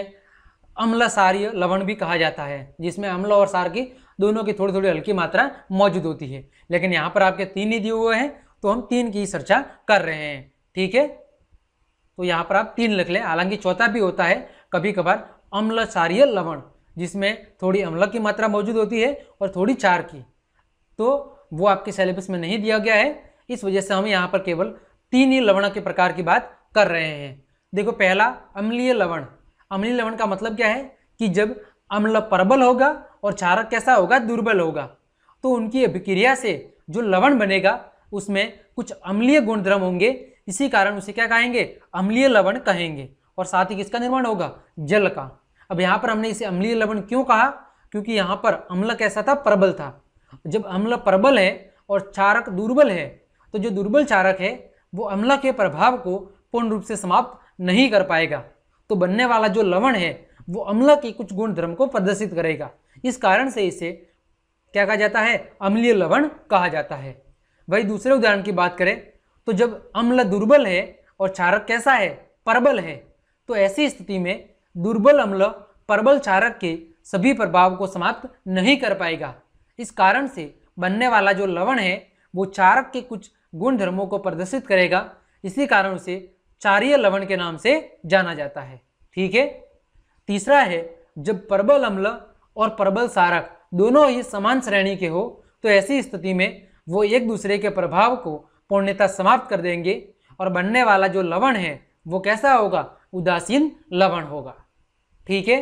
अम्ल सार्य लवण भी कहा जाता है जिसमें अम्ल और सार की दोनों की थोड़ी थोड़ी हल्की मात्रा मौजूद होती है लेकिन यहाँ पर आपके तीन ही दिए हुए हैं तो हम तीन की चर्चा कर रहे हैं ठीक है तो यहाँ पर आप तीन लिख लें हालांकि चौथा भी होता है कभी कभार अम्ल क्षारीय लवण जिसमें थोड़ी अम्ल की मात्रा मौजूद होती है और थोड़ी चार की तो वो आपके सिलेबस में नहीं दिया गया है इस वजह से हम यहाँ पर केवल तीन ही लवण के प्रकार की बात कर रहे हैं देखो पहला अम्लीय लवण अम्लीय लवण का मतलब क्या है कि जब अम्ल प्रबल होगा और क्षारक कैसा होगा दुर्बल होगा तो उनकी अभिक्रिया से जो लवण बनेगा उसमें कुछ अम्लीय गुणधर्म होंगे इसी कारण उसे क्या कहेंगे अम्लीय लवण कहेंगे और साथ ही किसका निर्माण होगा जल का अब यहाँ पर हमने इसे अम्लीय लवण क्यों कहा क्योंकि यहाँ पर अम्ल कैसा था प्रबल था जब अम्ल प्रबल है और चारक दुर्बल है तो जो दुर्बल चारक है वो अम्ल के प्रभाव को पूर्ण रूप से समाप्त नहीं कर पाएगा तो बनने वाला जो लवण है वो अम्ल के कुछ गुण धर्म को प्रदर्शित करेगा इस कारण से इसे क्या कहा जाता है अम्लीय लवण कहा जाता है वही दूसरे उदाहरण की बात करें तो जब अम्ल दुर्बल है और चारक कैसा है परबल है तो ऐसी स्थिति में दुर्बल अम्ल परबल चारक के सभी प्रभाव को समाप्त नहीं कर पाएगा इस कारण से बनने वाला जो लवण है वो चारक के कुछ गुण धर्मों को प्रदर्शित करेगा इसी कारण उसे चारीय लवण के नाम से जाना जाता है ठीक है तीसरा है जब प्रबल अम्ल और प्रबल सारक दोनों ही समान श्रेणी के हो तो ऐसी स्थिति में वो एक दूसरे के प्रभाव को पूर्णता समाप्त कर देंगे और बनने वाला जो लवण है वो कैसा होगा उदासीन लवण होगा ठीक है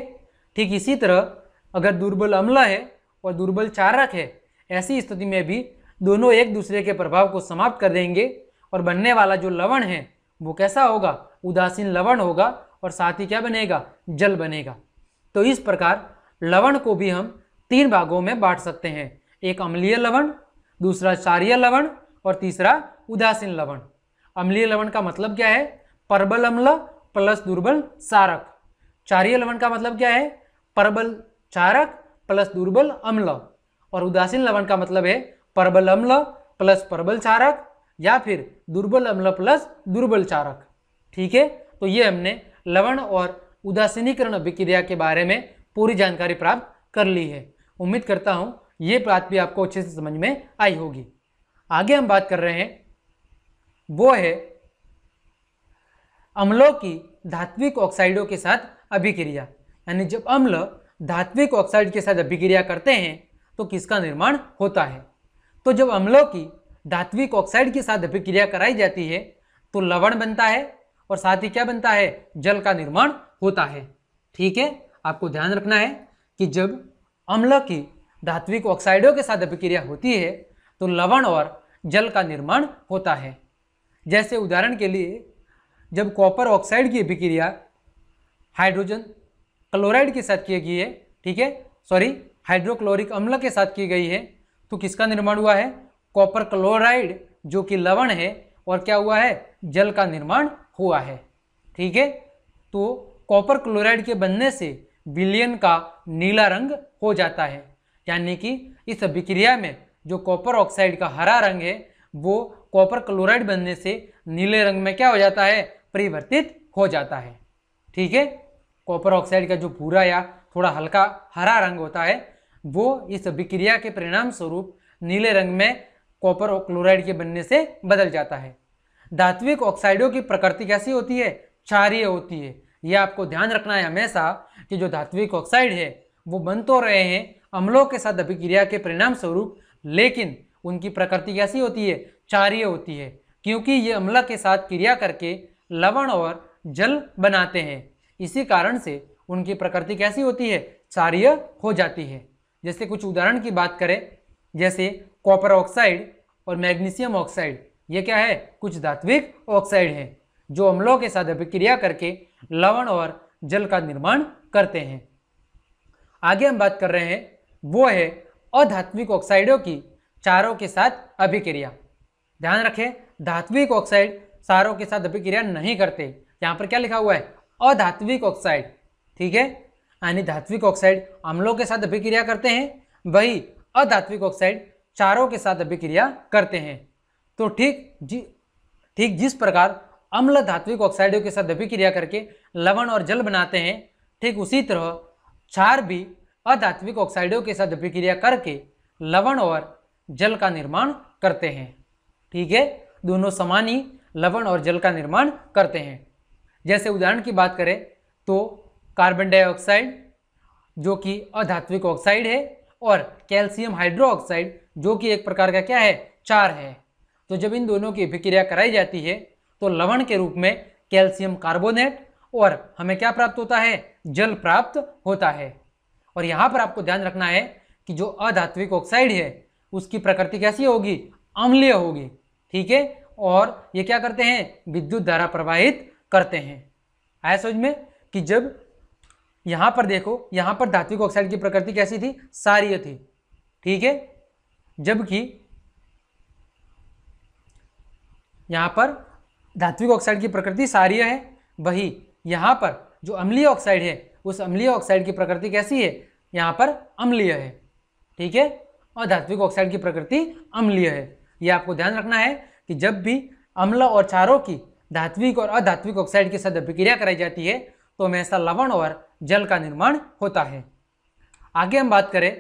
ठीक इसी तरह अगर दुर्बल अम्ल है और दुर्बल चारक है ऐसी स्थिति में भी दोनों एक दूसरे के प्रभाव को समाप्त कर देंगे और बनने वाला जो लवण है वो कैसा होगा उदासीन लवण होगा और साथ ही क्या बनेगा जल बनेगा तो इस प्रकार लवण को भी हम तीन भागों में बांट सकते हैं एक अम्लीय लवण दूसरा क्षारीय लवण और तीसरा उदासीन लवण अम्लीय लवण का मतलब क्या है परबल अम्ल प्लस दुर्बल सारक क्षारीय लवण का मतलब क्या है प्रबल चारक प्लस दुर्बल अम्ल और उदासीन लवण का मतलब है परबल अम्ल प्लस प्रबल चारक या फिर दुर्बल अम्ल प्लस दुर्बल चारक ठीक है तो ये हमने लवण और उदासीनीकरण अभिक्रिया के बारे में पूरी जानकारी प्राप्त कर ली है उम्मीद करता हूँ ये बात भी आपको अच्छे से समझ में आई होगी आगे हम बात कर रहे हैं वो है अम्लों की धात्विक ऑक्साइडों के साथ अभिक्रिया यानी जब अम्ल धात्विक ऑक्साइड के साथ अभिक्रिया करते हैं तो किसका निर्माण होता है तो जब अम्लों की धात्विक ऑक्साइड के साथ अभिक्रिया कराई जाती है तो लवण बनता है और साथ ही क्या बनता है जल का निर्माण होता है ठीक है आपको ध्यान रखना है कि जब अम्ल की धात्विक ऑक्साइडों के साथ अभिक्रिया होती है तो लवण और जल का निर्माण होता है जैसे उदाहरण के लिए जब कॉपर ऑक्साइड की अभिक्रिया हाइड्रोजन क्लोराइड के साथ की गई है ठीक है सॉरी हाइड्रोक्लोरिक अम्ल के साथ की गई है तो किसका निर्माण हुआ है कॉपर क्लोराइड जो कि लवण है और क्या हुआ है जल का निर्माण हुआ है ठीक है तो कॉपर क्लोराइड के बनने से बिलियन का नीला रंग हो जाता है यानी कि इस अभिक्रिया में जो कॉपर ऑक्साइड का हरा रंग है वो कॉपर क्लोराइड बनने से नीले रंग में क्या हो जाता है परिवर्तित हो जाता है ठीक है कॉपर ऑक्साइड का जो भूरा या थोड़ा हल्का हरा रंग होता है वो इस अभिक्रिया के परिणाम स्वरूप नीले रंग में कॉपर क्लोराइड के बनने से बदल जाता है धात्विक ऑक्साइडों की प्रकृति कैसी होती है क्षारीय होती है यह आपको ध्यान रखना है हमेशा कि जो धात्विक ऑक्साइड है वो बन तो रहे हैं अम्लों के साथ अभिक्रिया के परिणाम स्वरूप लेकिन उनकी प्रकृति कैसी होती है चार्य होती है क्योंकि ये अम्ल के साथ क्रिया करके लवण और जल बनाते हैं इसी कारण से उनकी प्रकृति कैसी होती है चार्य हो जाती है जैसे कुछ उदाहरण की बात करें जैसे कॉपर ऑक्साइड और मैग्नीशियम ऑक्साइड ये क्या है कुछ धात्विक ऑक्साइड हैं जो अम्लों के साथ अभिक्रिया करके लवण और जल का निर्माण करते हैं आगे हम बात कर रहे हैं वो है अधात्विक ऑक्साइडों की चारों के साथ अभिक्रिया ध्यान रखें धात्विक ऑक्साइड चारों के साथ अभिक्रिया नहीं करते यहाँ पर क्या लिखा हुआ है अधात्विक ऑक्साइड ठीक है यानी धात्विक ऑक्साइड अम्लों के साथ अभिक्रिया करते हैं वही अधात्विक ऑक्साइड चारों के साथ अभिक्रिया करते हैं तो ठीक जी ठीक जिस प्रकार अम्ल धात्विक ऑक्साइडों के साथ अभिक्रिया करके लवण और जल बनाते हैं ठीक उसी तरह क्षार भी अधात्विक ऑक्साइडों के साथ अभिक्रिया करके लवण और जल का निर्माण करते हैं ठीक है दोनों समान ही लवण और जल का निर्माण करते हैं जैसे उदाहरण की बात करें तो कार्बन डाइऑक्साइड जो कि अधात्विक ऑक्साइड है और कैल्शियम हाइड्रोक्साइड जो कि एक प्रकार का क्या है चार है तो जब इन दोनों की अभिक्रिया कराई जाती है तो लवण के रूप में कैल्शियम कार्बोनेट और हमें क्या प्राप्त होता है जल प्राप्त होता है और यहाँ पर आपको ध्यान रखना है कि जो अधात्विक ऑक्साइड है उसकी प्रकृति कैसी होगी अम्लीय होगी ठीक है और ये क्या करते हैं विद्युत धारा प्रवाहित करते हैं आया समझ में कि जब यहाँ पर देखो यहाँ पर धात्विक ऑक्साइड की प्रकृति कैसी थी सारीय थी ठीक है जबकि यहाँ पर धात्विक ऑक्साइड की प्रकृति सारीय है वही यहाँ पर जो अम्लीय ऑक्साइड है उस अम्लीय ऑक्साइड की प्रकृति कैसी है यहाँ पर अम्लीय है ठीक है और धात्विक ऑक्साइड की प्रकृति अम्लीय है यह आपको ध्यान रखना है कि जब भी अम्ल और चारों की धात्विक और अधात्विक ऑक्साइड के साथ अभिक्रिया कराई जाती है तो हमेशा लवण और जल का निर्माण होता है आगे हम बात करें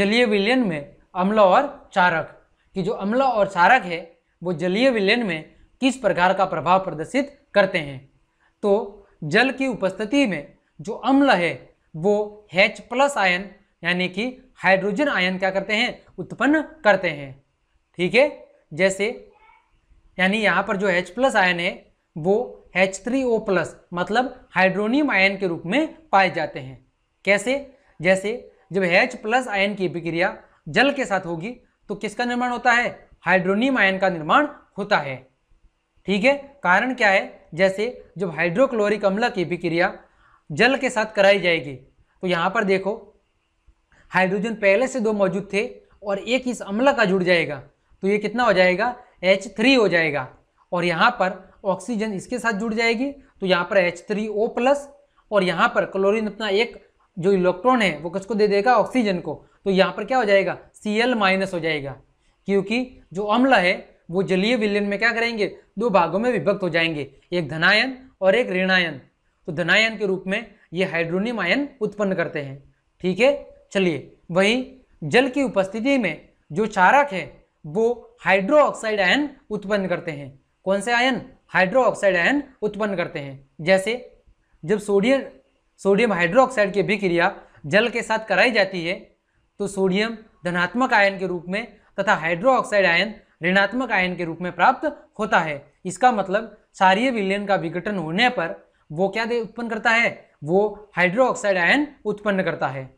जलीय विलयन में अम्ल और चारक कि जो अम्ल और चारक है वो जलीय विलयन में किस प्रकार का प्रभाव प्रदर्शित करते हैं तो जल की उपस्थिति में जो अम्ल है वो हैच प्लस आयन यानी कि हाइड्रोजन आयन क्या करते हैं उत्पन्न करते हैं ठीक है जैसे यानी यहाँ पर जो हैच प्लस आयन है वो थ्री ओ प्लस मतलब हाइड्रोनियम आयन के रूप में पाए जाते हैं कैसे जैसे जब हैच प्लस आयन की अभिक्रिया जल के साथ होगी तो किसका निर्माण होता है हाइड्रोनियम आयन का निर्माण होता है ठीक है कारण क्या है जैसे जब हाइड्रोक्लोरिक अम्ल की अभिक्रिया जल के साथ कराई जाएगी तो यहाँ पर देखो हाइड्रोजन पहले से दो मौजूद थे और एक इस अम्ल का जुड़ जाएगा तो ये कितना हो जाएगा एच थ्री हो जाएगा और यहाँ पर ऑक्सीजन इसके साथ जुड़ जाएगी तो यहाँ पर एच थ्री ओ प्लस और यहाँ पर क्लोरीन अपना एक जो इलेक्ट्रॉन है वो किसको दे देगा ऑक्सीजन को तो यहाँ पर क्या हो जाएगा सी एल माइनस हो जाएगा क्योंकि जो अम्ल है वो जलीय विलयन में क्या करेंगे दो भागों में विभक्त हो जाएंगे एक धनायन और एक ऋणायन तो धनायन के रूप में ये हाइड्रोनियम आयन उत्पन्न करते हैं ठीक है चलिए वहीं जल की उपस्थिति में जो चारक है वो हाइड्रो ऑक्साइड आयन उत्पन्न करते हैं कौन से आयन हाइड्रो ऑक्साइड आयन उत्पन्न करते हैं जैसे जब सोडियम सोडियम ऑक्साइड की अभिक्रिया जल के साथ कराई जाती है तो सोडियम धनात्मक आयन के रूप में तथा हाइड्रो ऑक्साइड आयन ऋणात्मक आयन के रूप में प्राप्त होता है इसका मतलब क्षारीय विलयन का विघटन होने पर वो क्या दे उत्पन्न करता है वो हाइड्रोक्साइड आयन उत्पन्न करता है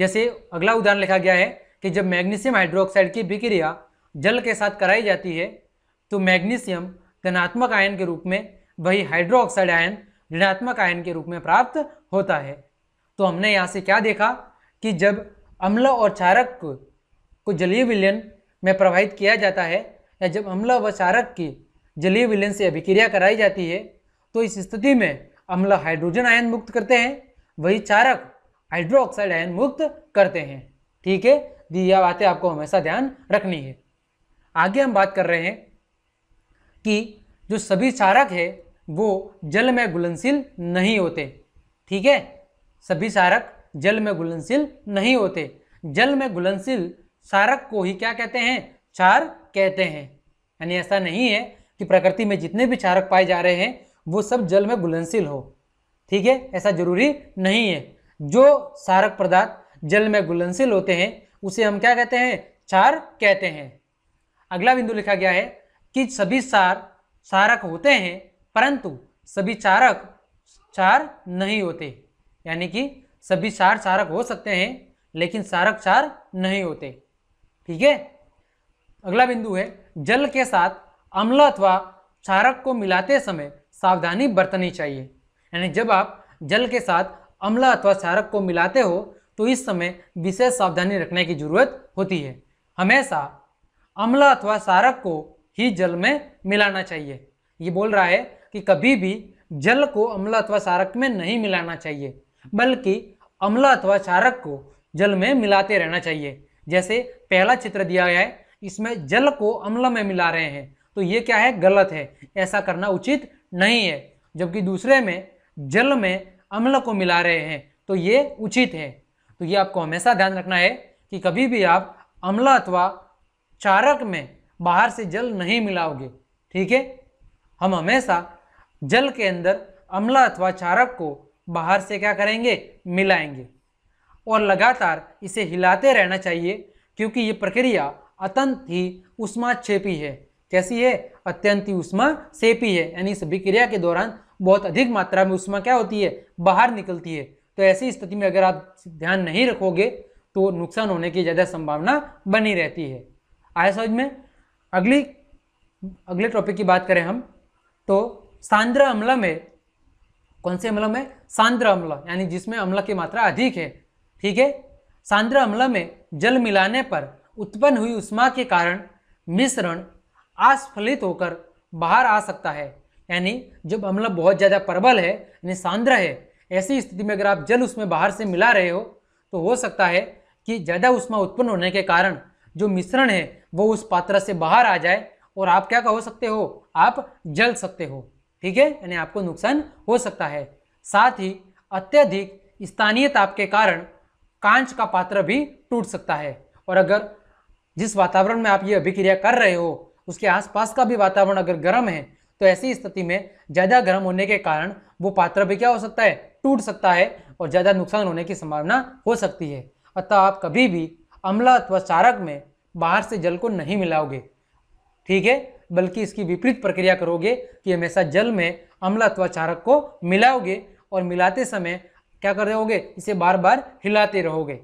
जैसे अगला उदाहरण लिखा गया है कि जब मैग्नीशियम हाइड्रोक्साइड की विक्रिया जल के साथ कराई जाती है तो मैग्नीशियम धनात्मक आयन के रूप में वही हाइड्रोक्साइड आयन ऋणात्मक आयन के रूप में प्राप्त होता है तो हमने यहाँ से क्या देखा कि जब अम्ल और चारक को जलीय विलयन में प्रवाहित किया जाता है या जब अम्ल व चारक की जलीय विलयन से अभिक्रिया कराई जाती है तो इस स्थिति में अम्ल हाइड्रोजन आयन मुक्त करते हैं वही चारक हाइड्रोक्साइड आयन मुक्त करते हैं ठीक है यह बातें आपको हमेशा ध्यान रखनी है आगे हम बात कर रहे हैं कि जो सभी चारक है वो जल में घुलनशील नहीं होते ठीक है सभी सारक जल में घुलनशील नहीं होते जल में घुलनशील सारक को ही क्या कहते हैं चार कहते हैं यानी ऐसा नहीं है कि प्रकृति में जितने भी चारक पाए जा रहे हैं वो सब जल में घुलनशील हो ठीक है ऐसा जरूरी नहीं है जो सारक पदार्थ जल में घुलनशील होते हैं उसे हम क्या कहते हैं क्षार कहते हैं अगला बिंदु लिखा गया है कि सभी सार सारक होते हैं परंतु सभी चारक चार नहीं होते यानी कि सभी चार सारक हो सकते हैं लेकिन सारक चार नहीं होते ठीक है अगला बिंदु है जल के साथ अम्ल अथवा क्षारक को मिलाते समय सावधानी बरतनी चाहिए यानी जब आप जल के साथ अम्ला अथवा क्षारक को मिलाते हो तो इस समय विशेष सावधानी रखने की जरूरत होती है हमेशा अम्ला अथवा सारक को ही जल में मिलाना चाहिए ये बोल रहा है कि कभी भी जल को अम्ल अथवा सारक में नहीं मिलाना चाहिए बल्कि अम्ल अथवा सारक को जल में मिलाते रहना चाहिए जैसे पहला चित्र दिया गया है इसमें जल को अम्ल में मिला रहे हैं तो ये क्या है गलत है ऐसा करना उचित नहीं है जबकि दूसरे में जल में अम्ल को मिला रहे हैं तो ये उचित है तो ये आपको हमेशा ध्यान रखना है कि कभी भी आप अम्ल अथवा चारक में बाहर से जल नहीं मिलाओगे ठीक है हम हमेशा जल के अंदर अम्ल अथवा चारक को बाहर से क्या करेंगे मिलाएंगे और लगातार इसे हिलाते रहना चाहिए क्योंकि ये प्रक्रिया अत्यंत ही उष्माक्षेपी है कैसी है अत्यंत उष्मा सेपी है यानी इस अभिक्रिया के दौरान बहुत अधिक मात्रा में उष्मा क्या होती है बाहर निकलती है तो ऐसी स्थिति में अगर आप ध्यान नहीं रखोगे तो नुकसान होने की ज़्यादा संभावना बनी रहती है आया समझ में अगली अगले टॉपिक की बात करें हम तो सांद्र अम्ल में कौन से अम्ल में सांद्र अम्ल यानी जिसमें अम्ल की मात्रा अधिक है ठीक है सांद्र अम्ल में जल मिलाने पर उत्पन्न हुई उष्मा के कारण मिश्रण आस्फलित होकर बाहर आ सकता है यानी जब अम्ल बहुत ज़्यादा प्रबल है यानी सांद्र है ऐसी स्थिति में अगर आप जल उसमें बाहर से मिला रहे हो तो हो सकता है कि ज़्यादा उष्मा उत्पन्न होने के कारण जो मिश्रण है वो उस पात्र से बाहर आ जाए और आप क्या हो सकते हो आप जल सकते हो ठीक है यानी आपको नुकसान हो सकता है साथ ही अत्यधिक स्थानीय ताप के कारण कांच का पात्र भी टूट सकता है और अगर जिस वातावरण में आप ये अभिक्रिया कर रहे हो उसके आसपास का भी वातावरण अगर गर्म है तो ऐसी स्थिति में ज़्यादा गर्म होने के कारण वो पात्र भी क्या हो सकता है टूट सकता है और ज़्यादा नुकसान होने की संभावना हो सकती है अतः आप कभी भी अम्ला अथवा चारक में बाहर से जल को नहीं मिलाओगे ठीक है बल्कि इसकी विपरीत प्रक्रिया करोगे कि हमेशा जल में अम्ल अथवा चारक को मिलाओगे और मिलाते समय क्या कर रहे इसे बार बार हिलाते रहोगे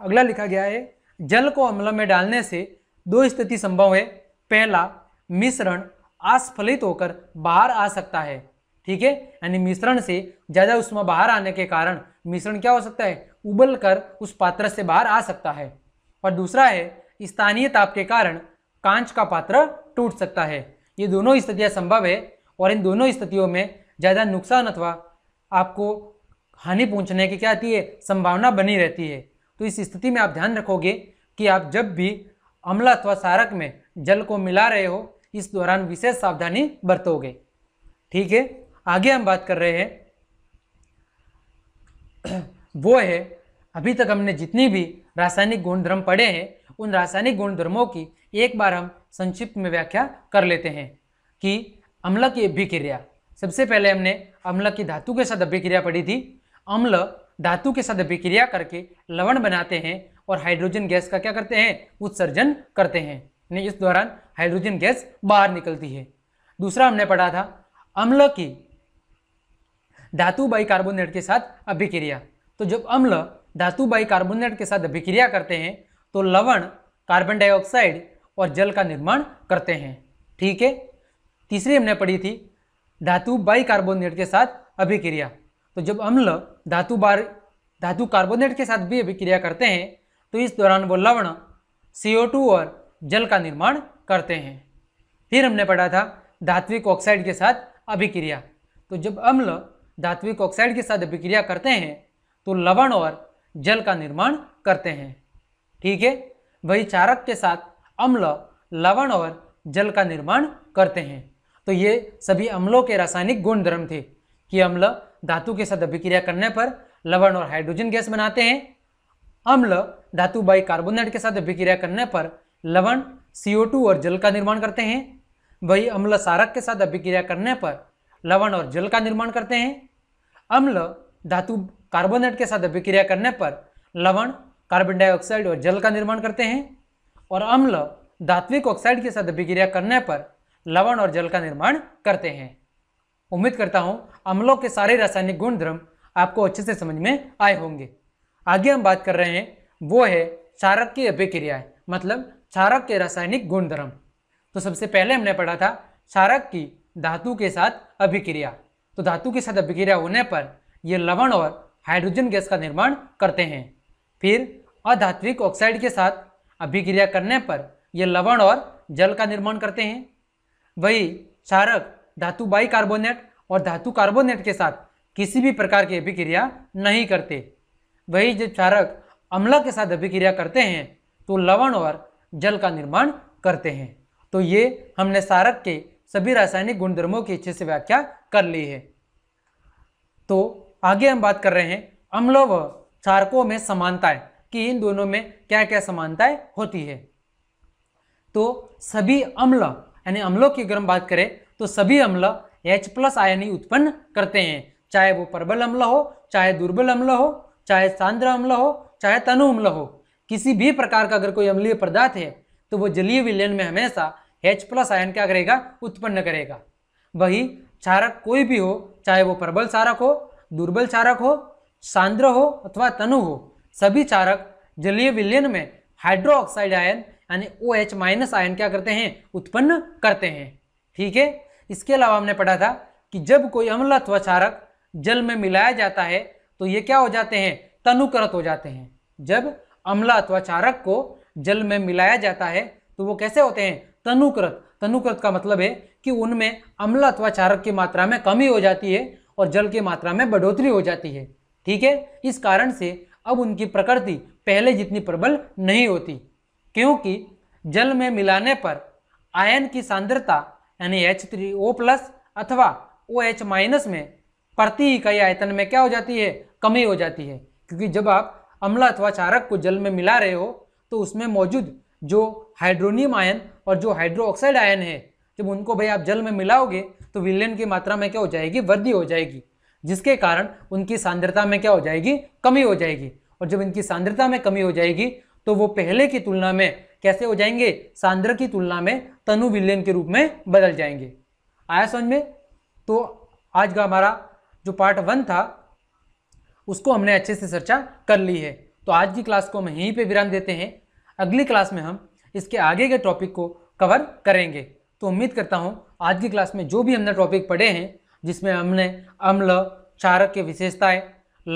अगला लिखा गया है जल को अम्ल में डालने से दो स्थिति संभव है पहला मिश्रण आस्फलित होकर बाहर आ सकता है ठीक है यानी मिश्रण से ज़्यादा उसमें बाहर आने के कारण मिश्रण क्या हो सकता है उबल कर उस पात्र से बाहर आ सकता है और दूसरा है स्थानीय ताप के कारण कांच का पात्र टूट सकता है ये दोनों स्थितियाँ संभव है और इन दोनों स्थितियों में ज़्यादा नुकसान अथवा आपको हानि पहुंचने की क्या आती है संभावना बनी रहती है तो इस स्थिति में आप ध्यान रखोगे कि आप जब भी अम्ल अथवा सारक में जल को मिला रहे हो इस दौरान विशेष सावधानी बरतोगे ठीक है आगे हम बात कर रहे हैं वो है अभी तक हमने जितनी भी रासायनिक गुणधर्म पढ़े हैं उन रासायनिक गुणधर्मों की एक बार हम संक्षिप्त में व्याख्या कर लेते हैं कि अम्ल की अभिक्रिया सबसे पहले हमने अम्ल की धातु के साथ अभिक्रिया पढ़ी थी अम्ल धातु के साथ अभिक्रिया करके लवण बनाते हैं और हाइड्रोजन गैस का क्या करते हैं उत्सर्जन करते हैं नहीं इस दौरान हाइड्रोजन गैस बाहर निकलती है दूसरा हमने पढ़ा था अम्ल की धातु बाई कार्बोनेट के साथ अभिक्रिया तो जब अम्ल धातु बाई कार्बोनेट के साथ अभिक्रिया करते हैं तो लवण कार्बन डाइऑक्साइड और जल का निर्माण करते हैं ठीक है तीसरी हमने पढ़ी थी धातु बाई कार्बोनेट के साथ अभिक्रिया तो जब अम्ल धातु बार धातु कार्बोनेट के साथ भी अभिक्रिया करते हैं तो इस दौरान वो लवण CO2 और जल का निर्माण करते हैं फिर हमने पढ़ा था धात्विक ऑक्साइड के साथ अभिक्रिया तो जब अम्ल धात्विक ऑक्साइड के साथ अभिक्रिया करते हैं तो लवण और जल का निर्माण करते हैं ठीक है वही चारक के साथ अम्ल लवण और जल का निर्माण करते हैं तो ये सभी अम्लों के रासायनिक गुणधर्म थे कि अम्ल धातु के साथ अभिक्रिया करने पर लवण और हाइड्रोजन गैस बनाते हैं अम्ल धातु बाई कार्बोनेट के साथ अभिक्रिया करने पर लवण CO2 और जल का निर्माण करते हैं वही अम्ल सारक के साथ अभिक्रिया करने पर लवण और जल का निर्माण करते हैं अम्ल धातु कार्बोनेट के साथ अभिक्रिया करने पर लवण कार्बन डाइऑक्साइड और जल का निर्माण करते हैं और अम्ल धात्विक ऑक्साइड के साथ अभिक्रिया करने पर लवण और जल का निर्माण करते हैं उम्मीद करता हूँ अम्लों के सारे रासायनिक गुणधर्म आपको अच्छे से समझ में आए होंगे आगे हम बात कर रहे हैं वो है क्षारक की अभिक्रियाएँ मतलब क्षारक के रासायनिक गुणधर्म तो सबसे पहले हमने पढ़ा था क्षारक की धातु के साथ अभिक्रिया तो धातु के साथ अभिक्रिया होने पर ये लवण और हाइड्रोजन गैस का निर्माण करते हैं फिर अधात्विक ऑक्साइड के साथ अभिक्रिया करने पर यह लवण और जल का निर्माण करते हैं वही क्षारक धातु बाई कार्बोनेट और धातु कार्बोनेट के साथ किसी भी प्रकार की अभिक्रिया नहीं करते वही जब चारक अम्ल के साथ अभिक्रिया करते हैं तो लवण और जल का निर्माण करते हैं तो ये हमने सारक के सभी रासायनिक गुणधर्मों की अच्छे से व्याख्या कर ली है तो आगे हम बात कर रहे हैं अम्ल व चारकों में समानताएं कि इन दोनों में क्या क्या समानताएं होती है तो सभी अम्ल यानी अम्लों की अगर हम बात करें तो सभी अम्ल H प्लस आयनी उत्पन्न करते हैं चाहे वो प्रबल अम्ल हो चाहे दुर्बल अम्ल हो चाहे सांद्र अम्ल हो चाहे तनु अम्ल हो किसी भी प्रकार का अगर कोई अम्लीय पदार्थ है तो वो जलीय विलयन में हमेशा H प्लस आयन क्या करेगा उत्पन्न करेगा वही क्षारक कोई भी हो चाहे वो प्रबल क्षारक हो दुर्बल क्षारक हो सांद्र हो अथवा तनु हो सभी क्षारक जलीय विलयन में हाइड्रो ऑक्साइड आयन यानी ओ एच माइनस आयन क्या करते हैं उत्पन्न करते हैं ठीक है इसके अलावा हमने पढ़ा था कि जब कोई अम्ल अथवा क्षारक जल में मिलाया जाता है तो ये क्या हो जाते हैं तनुकृत हो जाते हैं जब अम्ला अथवा चारक को जल में मिलाया जाता है तो वो कैसे होते हैं तनुकृत तनुकृत का मतलब है कि उनमें अम्ल अथवा चारक की मात्रा में कमी हो जाती है और जल की मात्रा में बढ़ोतरी हो जाती है ठीक है इस कारण से अब उनकी प्रकृति पहले जितनी प्रबल नहीं होती क्योंकि जल में मिलाने पर आयन की सांद्रता यानी एच थ्री ओ प्लस अथवा ओ एच माइनस में प्रति इकाई आयतन में क्या हो जाती है कमी हो जाती है क्योंकि जब आप अम्ला अथवा चारक को जल में मिला रहे हो तो उसमें मौजूद जो हाइड्रोनियम आयन और जो हाइड्रोक्साइड आयन है जब उनको भाई आप जल में मिलाओगे तो विलियन की मात्रा में क्या हो जाएगी वृद्धि हो जाएगी जिसके कारण उनकी सांद्रता में क्या हो जाएगी कमी हो जाएगी और जब इनकी सांद्रता में कमी हो जाएगी तो वो पहले की तुलना में कैसे हो जाएंगे सांद्र की तुलना में तनु विलियन के रूप में बदल जाएंगे आया समझ में तो आज का हमारा जो पार्ट वन था उसको हमने अच्छे से चर्चा कर ली है तो आज की क्लास को हम यहीं पे विराम देते हैं अगली क्लास में हम इसके आगे के टॉपिक को कवर करेंगे तो उम्मीद करता हूँ आज की क्लास में जो भी हमने टॉपिक पढ़े हैं जिसमें हमने अम्ल चारक की विशेषताएँ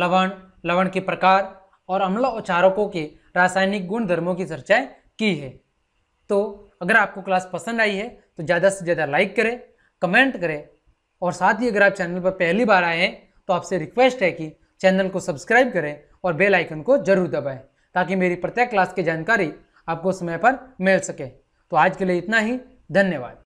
लवण लवण के प्रकार और अम्ल और चारकों के रासायनिक गुण धर्मों की चर्चाएँ की है तो अगर आपको क्लास पसंद आई है तो ज़्यादा से ज़्यादा लाइक करें कमेंट करें और साथ ही अगर आप चैनल पर पहली बार आए हैं तो आपसे रिक्वेस्ट है कि चैनल को सब्सक्राइब करें और बेल आइकन को जरूर दबाएं ताकि मेरी प्रत्येक क्लास की जानकारी आपको समय पर मिल सके तो आज के लिए इतना ही धन्यवाद